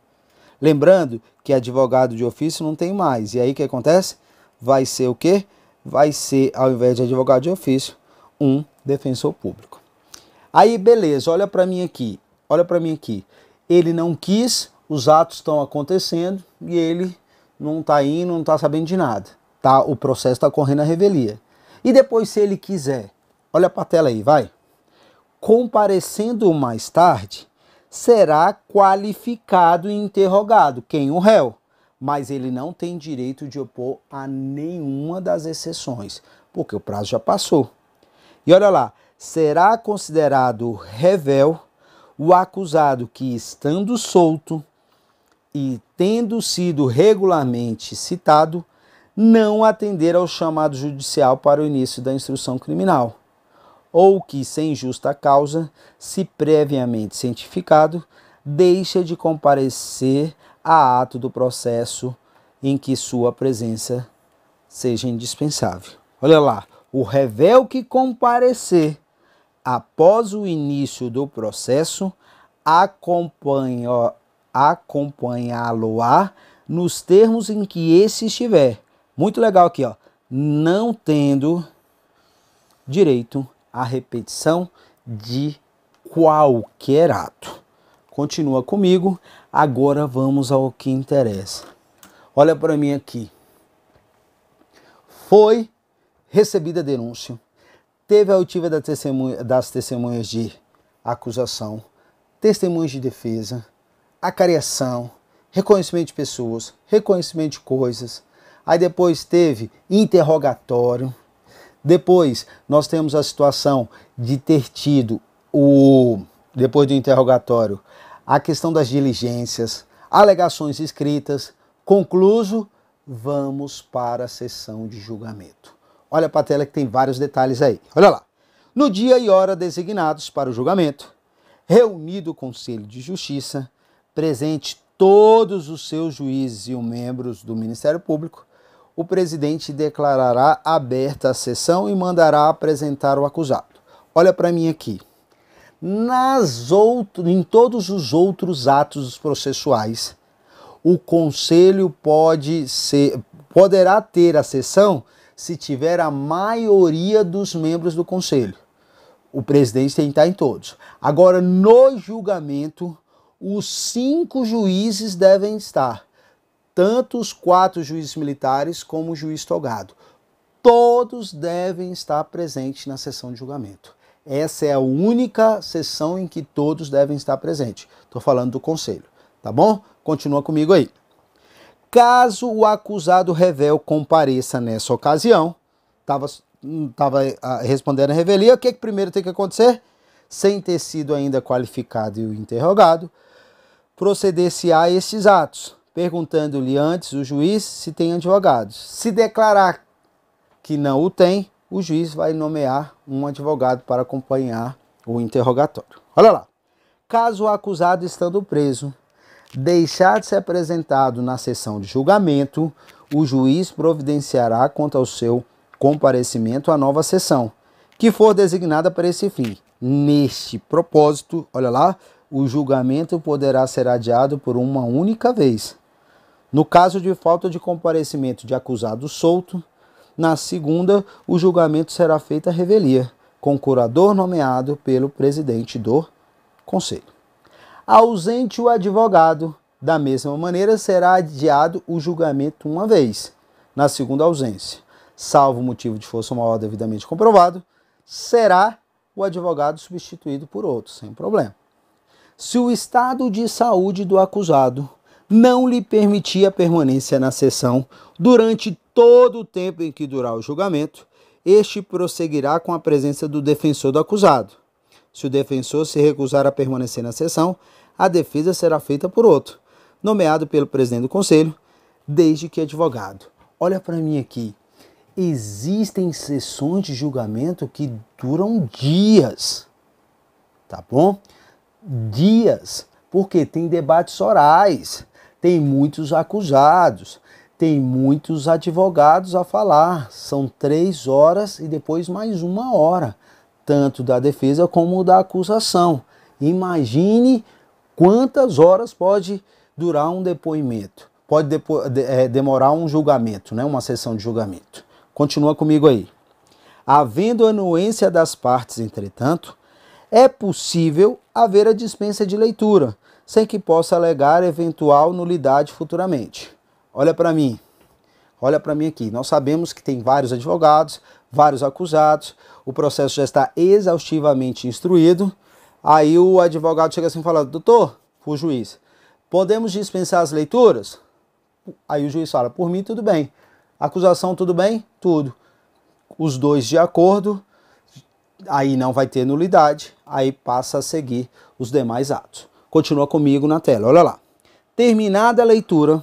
Lembrando que advogado de ofício não tem mais. E aí o que acontece? Vai ser o quê? Vai ser, ao invés de advogado de ofício, um defensor público. Aí, beleza, olha para mim aqui. Olha para mim aqui. Ele não quis, os atos estão acontecendo e ele não está indo, não está sabendo de nada. Tá? O processo está correndo a revelia. E depois, se ele quiser, olha para a tela aí, vai. Comparecendo mais tarde, será qualificado e interrogado quem o réu, mas ele não tem direito de opor a nenhuma das exceções, porque o prazo já passou. E olha lá, será considerado revel o acusado que, estando solto e tendo sido regularmente citado, não atender ao chamado judicial para o início da instrução criminal, ou que, sem justa causa, se previamente cientificado, deixa de comparecer a ato do processo em que sua presença seja indispensável. Olha lá, o revel que comparecer após o início do processo, acompanhá-lo-á nos termos em que esse estiver. Muito legal aqui, ó. Não tendo direito à repetição de qualquer ato. Continua comigo. Agora vamos ao que interessa. Olha para mim aqui. Foi recebida a denúncia teve a altiva da testemunha, das testemunhas de acusação, testemunhas de defesa, acariação, reconhecimento de pessoas, reconhecimento de coisas. Aí depois teve interrogatório. Depois nós temos a situação de ter tido o depois do interrogatório, a questão das diligências, alegações escritas, concluso, vamos para a sessão de julgamento. Olha para a tela que tem vários detalhes aí. Olha lá. No dia e hora designados para o julgamento, reunido o Conselho de Justiça, presente todos os seus juízes e os membros do Ministério Público, o presidente declarará aberta a sessão e mandará apresentar o acusado. Olha para mim aqui. Nas outro, em todos os outros atos processuais, o conselho pode ser, poderá ter a sessão se tiver a maioria dos membros do conselho. O presidente tem que estar em todos. Agora, no julgamento, os cinco juízes devem estar, tanto os quatro juízes militares como o juiz togado. Todos devem estar presentes na sessão de julgamento. Essa é a única sessão em que todos devem estar presentes. Estou falando do conselho, tá bom? Continua comigo aí. Caso o acusado revel compareça nessa ocasião, estava tava, hum, ah, respondendo a revelia, o que, é que primeiro tem que acontecer? Sem ter sido ainda qualificado e o interrogado, proceder-se a estes atos, perguntando-lhe antes o juiz se tem advogados. Se declarar que não o tem, o juiz vai nomear um advogado para acompanhar o interrogatório. Olha lá. Caso o acusado estando preso deixar de ser apresentado na sessão de julgamento, o juiz providenciará quanto ao seu comparecimento à nova sessão, que for designada para esse fim. Neste propósito, olha lá, o julgamento poderá ser adiado por uma única vez. No caso de falta de comparecimento de acusado solto, na segunda, o julgamento será feito à revelia, com curador nomeado pelo presidente do conselho ausente o advogado, da mesma maneira será adiado o julgamento uma vez, na segunda ausência, salvo motivo de força maior devidamente comprovado, será o advogado substituído por outro, sem problema. Se o estado de saúde do acusado não lhe permitir a permanência na sessão durante todo o tempo em que durar o julgamento, este prosseguirá com a presença do defensor do acusado se o defensor se recusar a permanecer na sessão, a defesa será feita por outro, nomeado pelo presidente do conselho, desde que advogado. Olha para mim aqui. Existem sessões de julgamento que duram dias. Tá bom? Dias, porque tem debates orais, tem muitos acusados, tem muitos advogados a falar. São três horas e depois mais uma hora tanto da defesa como da acusação. Imagine quantas horas pode durar um depoimento, pode depo é, demorar um julgamento, né, uma sessão de julgamento. Continua comigo aí. Havendo anuência das partes, entretanto, é possível haver a dispensa de leitura, sem que possa alegar eventual nulidade futuramente. Olha para mim. Olha para mim aqui. Nós sabemos que tem vários advogados, vários acusados, o processo já está exaustivamente instruído. Aí o advogado chega assim e fala: Doutor, o juiz, podemos dispensar as leituras? Aí o juiz fala: Por mim, tudo bem. Acusação, tudo bem? Tudo. Os dois de acordo, aí não vai ter nulidade, aí passa a seguir os demais atos. Continua comigo na tela, olha lá. Terminada a leitura,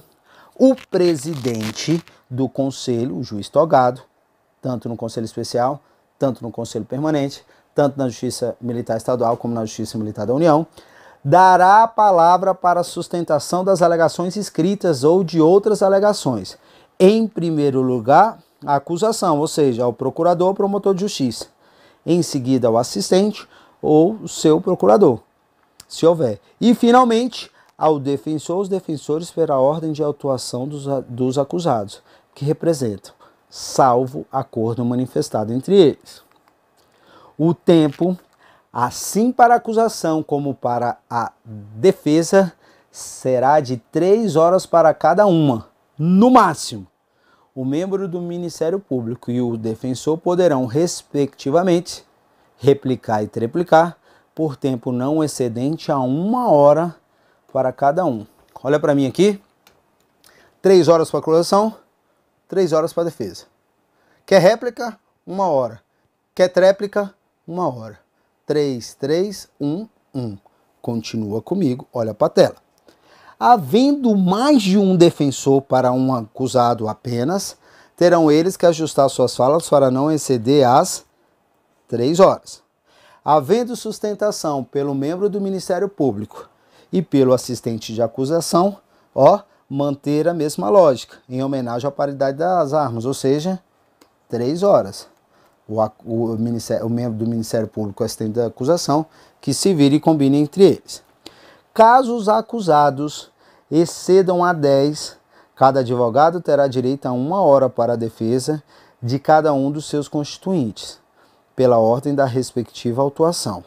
o presidente do conselho, o juiz togado, tanto no Conselho Especial, tanto no Conselho Permanente, tanto na Justiça Militar Estadual como na Justiça Militar da União, dará a palavra para sustentação das alegações escritas ou de outras alegações. Em primeiro lugar, a acusação, ou seja, ao procurador ou promotor de justiça. Em seguida, ao assistente ou seu procurador, se houver. E, finalmente, ao defensor ou os defensores pela ordem de autuação dos, dos acusados, que representam salvo acordo manifestado entre eles. O tempo, assim para a acusação como para a defesa, será de três horas para cada uma, no máximo. O membro do Ministério Público e o defensor poderão, respectivamente, replicar e triplicar por tempo não excedente a uma hora para cada um. Olha para mim aqui. Três horas para a acusação, três horas para defesa. Quer réplica? Uma hora. Quer tréplica? Uma hora. 3, 3, 1, 1. Continua comigo, olha para a tela. Havendo mais de um defensor para um acusado apenas, terão eles que ajustar suas falas para não exceder as 3 horas. Havendo sustentação pelo membro do Ministério Público e pelo assistente de acusação, ó, manter a mesma lógica, em homenagem à paridade das armas, ou seja, três horas. O, o, o, membro do Ministério Público assistente da acusação que se vire e combine entre eles. Caso os acusados excedam a 10, cada advogado terá direito a uma hora para a defesa de cada um dos seus constituintes, pela ordem da respectiva autuação,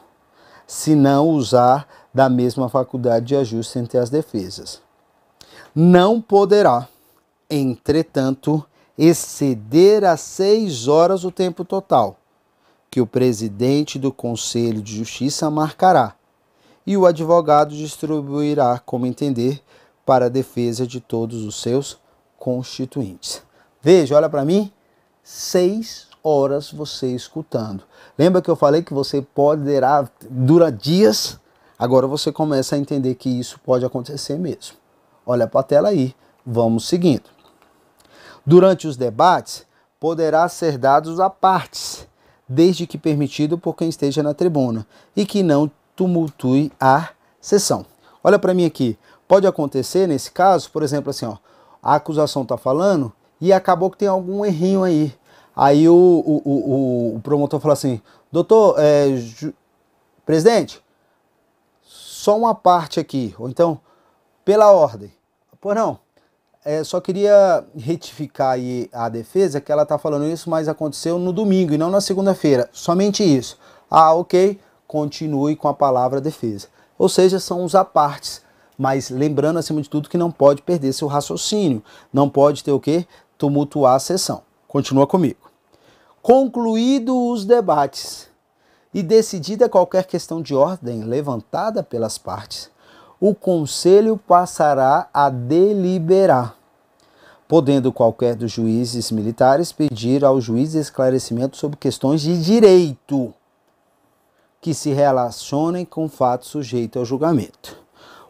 se não usar da mesma faculdade de ajuste entre as defesas não poderá, entretanto, exceder a seis horas o tempo total, que o presidente do Conselho de Justiça marcará, e o advogado distribuirá como entender para a defesa de todos os seus constituintes. Veja, olha para mim, seis horas você escutando. Lembra que eu falei que você poderá, dura dias? Agora você começa a entender que isso pode acontecer mesmo. Olha para a tela aí. Vamos seguindo. Durante os debates, poderá ser dados a partes, desde que permitido por quem esteja na tribuna, e que não tumultue a sessão. Olha para mim aqui. Pode acontecer, nesse caso, por exemplo, assim, ó, a acusação está falando e acabou que tem algum errinho aí. Aí o, o, o, o promotor fala assim, doutor, é, ju... presidente, só uma parte aqui, ou então, pela ordem, não. é, só queria retificar aí a defesa, que ela está falando isso, mas aconteceu no domingo e não na segunda-feira. Somente isso. Ah, ok, continue com a palavra defesa. Ou seja, são os apartes. Mas lembrando, acima de tudo, que não pode perder seu raciocínio. Não pode ter o quê? Tumultuar a sessão. Continua comigo. Concluídos os debates e decidida qualquer questão de ordem levantada pelas partes, o conselho passará a deliberar, podendo qualquer dos juízes militares pedir ao juiz esclarecimento sobre questões de direito que se relacionem com fato sujeito ao julgamento.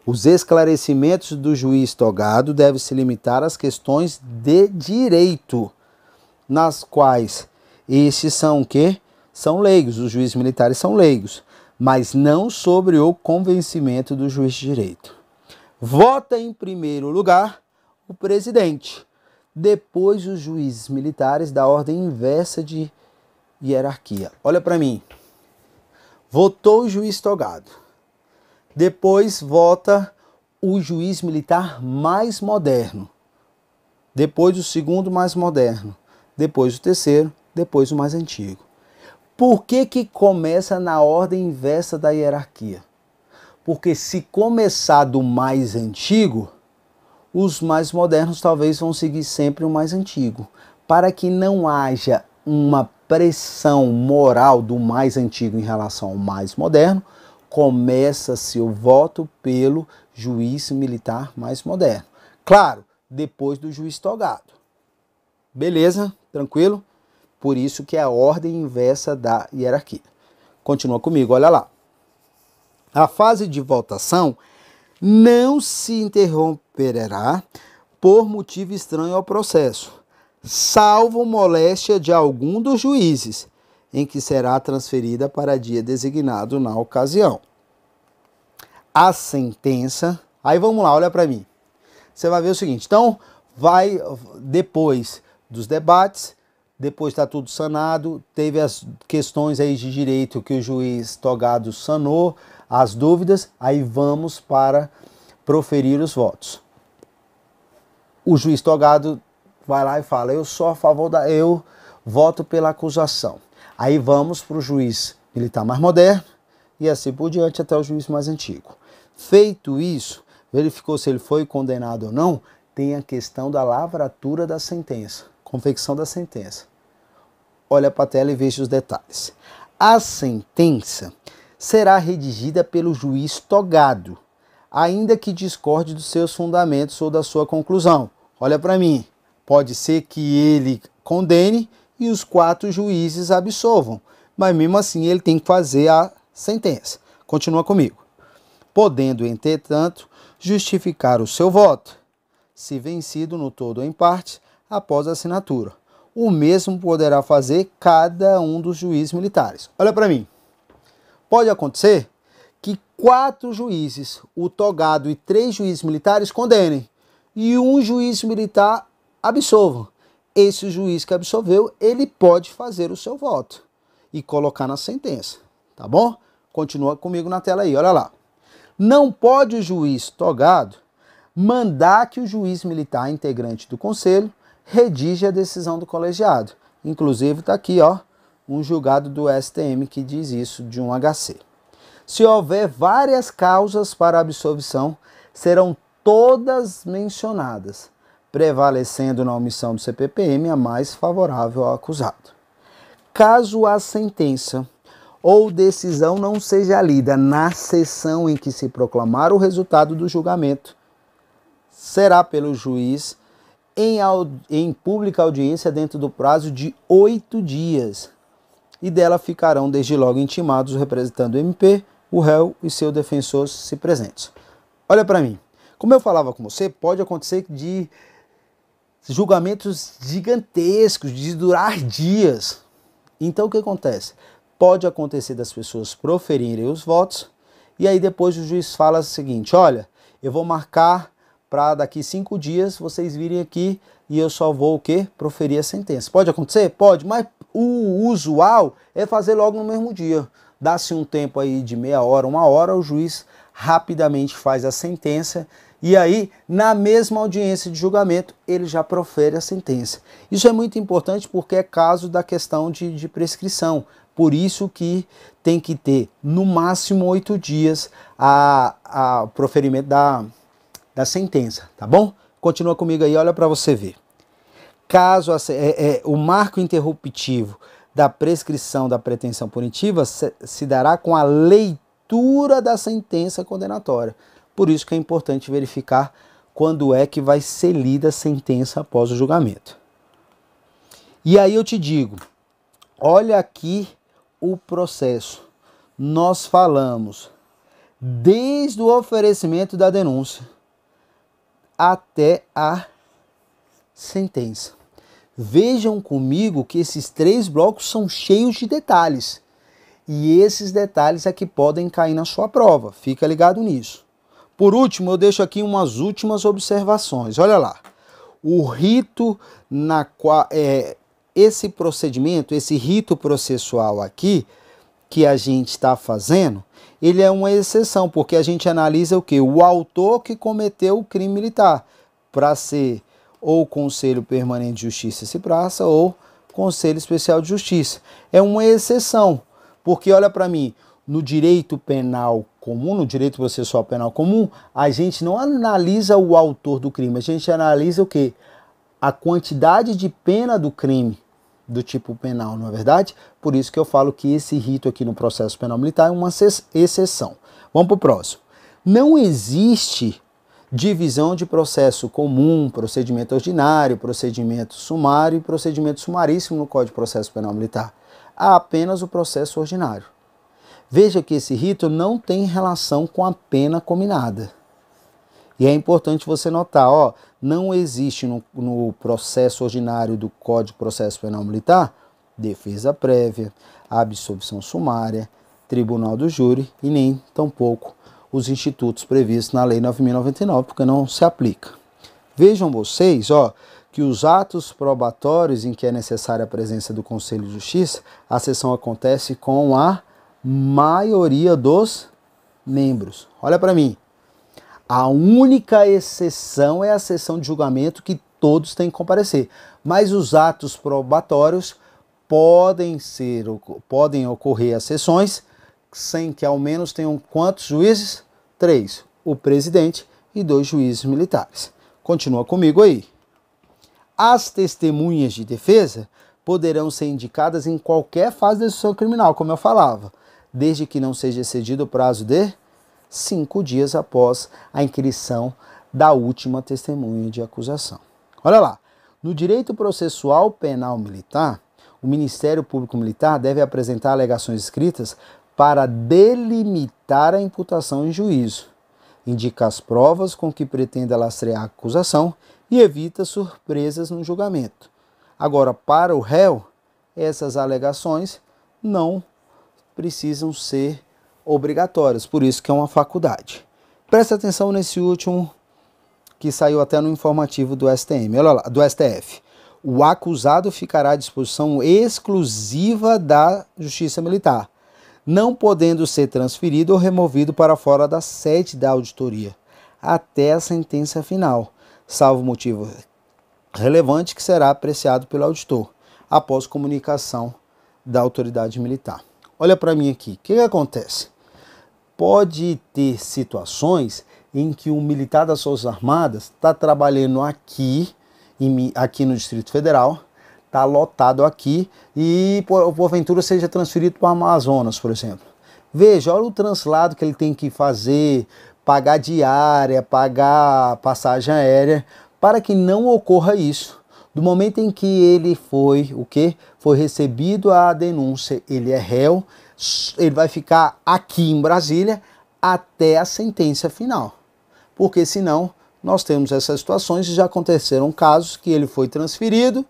Os esclarecimentos do juiz togado devem se limitar às questões de direito, nas quais estes são o quê? São leigos, os juízes militares são leigos mas não sobre o convencimento do juiz de direito. Vota em primeiro lugar o presidente, depois os juízes militares da ordem inversa de hierarquia. Olha para mim. Votou o juiz togado. Depois vota o juiz militar mais moderno. Depois o segundo mais moderno. Depois o terceiro. Depois o mais antigo. Por que, que começa na ordem inversa da hierarquia? Porque se começar do mais antigo, os mais modernos talvez vão seguir sempre o mais antigo, para que não haja uma pressão moral do mais antigo em relação ao mais moderno, começa-se o voto pelo juiz militar mais moderno. Claro, depois do juiz togado. Beleza? Tranquilo? Por isso que é a ordem inversa da hierarquia. Continua comigo, olha lá. A fase de votação não se interromperá por motivo estranho ao processo, salvo moléstia de algum dos juízes, em que será transferida para dia designado na ocasião. A sentença. Aí vamos lá, olha para mim. Você vai ver o seguinte: então, vai depois dos debates, depois está tudo sanado. Teve as questões aí de direito que o juiz Togado sanou, as dúvidas, aí vamos para proferir os votos. O juiz Togado vai lá e fala: "Eu sou a favor da eu voto pela acusação". Aí vamos para o juiz militar mais moderno e assim por diante até o juiz mais antigo. Feito isso, verificou se ele foi condenado ou não, tem a questão da lavratura da sentença Confecção da sentença. Olha para a tela e veja os detalhes. A sentença será redigida pelo juiz togado, ainda que discorde dos seus fundamentos ou da sua conclusão. Olha para mim. Pode ser que ele condene e os quatro juízes absolvam, mas mesmo assim ele tem que fazer a sentença. Continua comigo. Podendo, entretanto, justificar o seu voto, se vencido no todo ou em parte, após a assinatura. O mesmo poderá fazer cada um dos juízes militares. Olha para mim. Pode acontecer que quatro juízes, o togado e três juízes militares condenem e um juiz militar absolva. Esse juiz que absolveu, ele pode fazer o seu voto e colocar na sentença, tá bom? Continua comigo na tela aí, olha lá. Não pode o juiz togado mandar que o juiz militar integrante do conselho redige a decisão do colegiado. Inclusive está aqui, ó, um julgado do STM que diz isso de um HC. Se houver várias causas para absolvição, serão todas mencionadas, prevalecendo na omissão do CPPM a mais favorável ao acusado. Caso a sentença ou decisão não seja lida na sessão em que se proclamar o resultado do julgamento, será pelo juiz em, em pública audiência dentro do prazo de oito dias, e dela ficarão desde logo intimados o representante do MP, o réu e seu defensor se presentes. Olha para mim, como eu falava com você, pode acontecer de julgamentos gigantescos, de durar dias. Então o que acontece? Pode acontecer das pessoas proferirem os votos e aí depois o juiz fala o seguinte: olha, eu vou marcar para daqui cinco dias vocês virem aqui e eu só vou o quê? Proferir a sentença. Pode acontecer? Pode, mas o usual é fazer logo no mesmo dia. Dá-se um tempo aí de meia hora, uma hora, o juiz rapidamente faz a sentença e aí, na mesma audiência de julgamento, ele já profere a sentença. Isso é muito importante porque é caso da questão de, de prescrição. Por isso que tem que ter, no máximo, oito dias a, a proferimento da, da sentença, tá bom? Continua comigo aí, olha para você ver. Caso a, é, é, o marco interruptivo da prescrição da pretensão punitiva se, se dará com a leitura da sentença condenatória. Por isso que é importante verificar quando é que vai ser lida a sentença após o julgamento. E aí eu te digo, olha aqui o processo. Nós falamos desde o oferecimento da denúncia até a sentença. Vejam comigo que esses três blocos são cheios de detalhes. E esses detalhes é que podem cair na sua prova. Fica ligado nisso. Por último, eu deixo aqui umas últimas observações. Olha lá. O rito na qual é, esse procedimento, esse rito processual aqui que a gente está fazendo, ele é uma exceção, porque a gente analisa o que? O autor que cometeu o crime militar, para ser ou Conselho Permanente de Justiça e Praça ou Conselho Especial de Justiça. É uma exceção, porque olha para mim, no direito penal comum, no direito processual penal comum, a gente não analisa o autor do crime, a gente analisa o que? A quantidade de pena do crime do tipo penal, não é verdade? Por isso que eu falo que esse rito aqui no processo penal militar é uma exceção. Vamos para o próximo. Não existe divisão de processo comum, procedimento ordinário, procedimento sumário e procedimento sumaríssimo no Código de Processo Penal Militar. Há apenas o processo ordinário. Veja que esse rito não tem relação com a pena combinada. E é importante você notar, ó, não existe no, no processo ordinário do Código de Processo Penal Militar defesa prévia, absolvição sumária, tribunal do júri e nem tampouco os institutos previstos na Lei 9.099, porque não se aplica. Vejam vocês, ó, que os atos probatórios em que é necessária a presença do Conselho de Justiça, a sessão acontece com a maioria dos membros. Olha para mim, a única exceção é a sessão de julgamento que todos têm que comparecer, mas os atos probatórios podem ser podem ocorrer as sessões sem que ao menos tenham quantos juízes? Três, o presidente e dois juízes militares. Continua comigo aí. As testemunhas de defesa poderão ser indicadas em qualquer fase da decisão criminal, como eu falava, desde que não seja excedido o prazo de cinco dias após a inscrição da última testemunha de acusação. Olha lá, no direito processual penal militar, o Ministério Público Militar deve apresentar alegações escritas para delimitar a imputação em juízo, indica as provas com que pretenda lastrear a acusação e evita surpresas no julgamento. Agora, para o réu, essas alegações não precisam ser obrigatórias, por isso que é uma faculdade. Preste atenção nesse último que saiu até no informativo do STM, olha lá, do STF. O acusado ficará à disposição exclusiva da Justiça Militar, não podendo ser transferido ou removido para fora da sede da auditoria até a sentença final, salvo motivo relevante que será apreciado pelo auditor após comunicação da autoridade militar. Olha para mim aqui, o que, que acontece? pode ter situações em que um militar das Forças Armadas está trabalhando aqui, em, aqui no Distrito Federal, está lotado aqui e por, porventura seja transferido para o Amazonas, por exemplo. Veja, olha o translado que ele tem que fazer, pagar diária, pagar passagem aérea, para que não ocorra isso. Do momento em que ele foi, o que? Foi recebido a denúncia, ele é réu, ele vai ficar aqui em Brasília até a sentença final. Porque senão nós temos essas situações e já aconteceram casos que ele foi transferido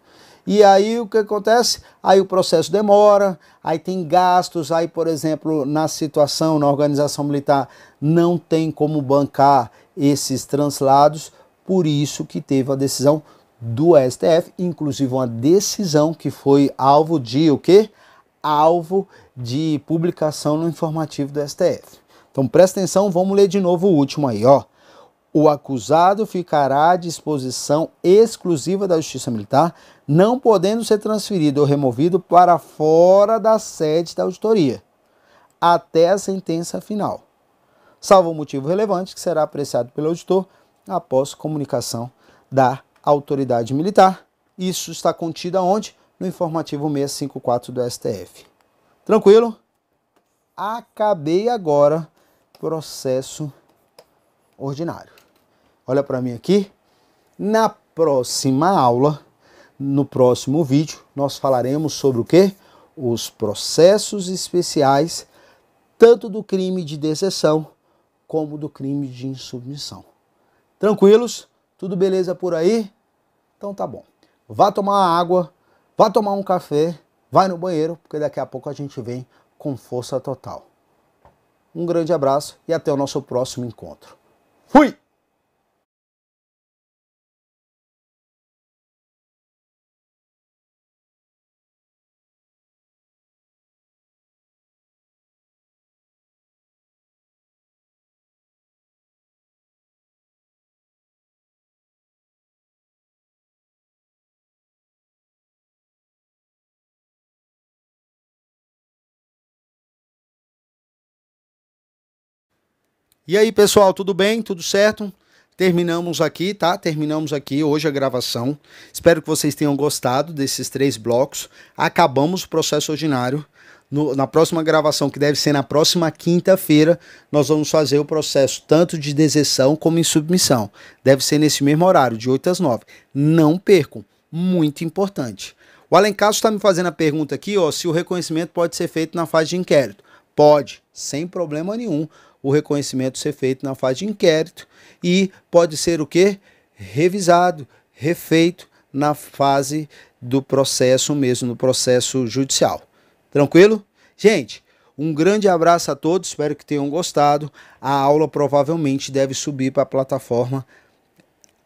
e aí o que acontece? Aí o processo demora, aí tem gastos, aí por exemplo, na situação, na organização militar, não tem como bancar esses translados, por isso que teve a decisão do STF, inclusive uma decisão que foi alvo de o quê? alvo de publicação no informativo do STF. Então presta atenção, vamos ler de novo o último aí, ó. O acusado ficará à disposição exclusiva da Justiça Militar, não podendo ser transferido ou removido para fora da sede da auditoria, até a sentença final, salvo motivo relevante que será apreciado pelo auditor após comunicação da autoridade militar. Isso está contido aonde? no informativo 654 do STF. Tranquilo? Acabei agora processo ordinário. Olha para mim aqui. Na próxima aula, no próximo vídeo, nós falaremos sobre o que? Os processos especiais, tanto do crime de decepção como do crime de insubmissão. Tranquilos? Tudo beleza por aí? Então tá bom. Vá tomar água Vá tomar um café, vai no banheiro, porque daqui a pouco a gente vem com força total. Um grande abraço e até o nosso próximo encontro. Fui! E aí, pessoal, tudo bem? Tudo certo? Terminamos aqui, tá? Terminamos aqui hoje a gravação. Espero que vocês tenham gostado desses três blocos. Acabamos o processo ordinário. No, na próxima gravação, que deve ser na próxima quinta-feira, nós vamos fazer o processo tanto de deserção como em submissão. Deve ser nesse mesmo horário, de 8 às 9. Não percam, muito importante. O Alencar está me fazendo a pergunta aqui ó, se o reconhecimento pode ser feito na fase de inquérito. Pode, sem problema nenhum o reconhecimento ser feito na fase de inquérito e pode ser o que? Revisado, refeito na fase do processo mesmo, no processo judicial. Tranquilo? Gente, um grande abraço a todos, espero que tenham gostado. A aula provavelmente deve subir para a plataforma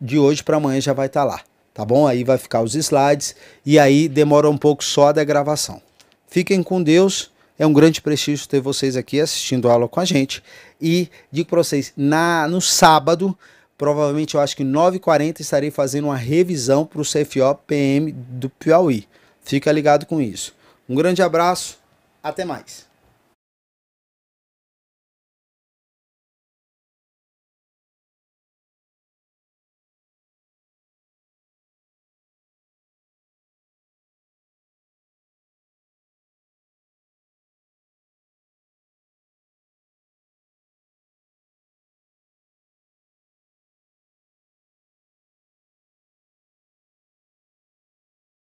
de hoje para amanhã já vai estar tá lá, tá bom? Aí vai ficar os slides e aí demora um pouco só da gravação. Fiquem com Deus. É um grande prestígio ter vocês aqui assistindo a aula com a gente. E digo para vocês, na, no sábado, provavelmente eu acho que 9h40 estarei fazendo uma revisão para o CFO PM do Piauí. Fica ligado com isso. Um grande abraço, até mais.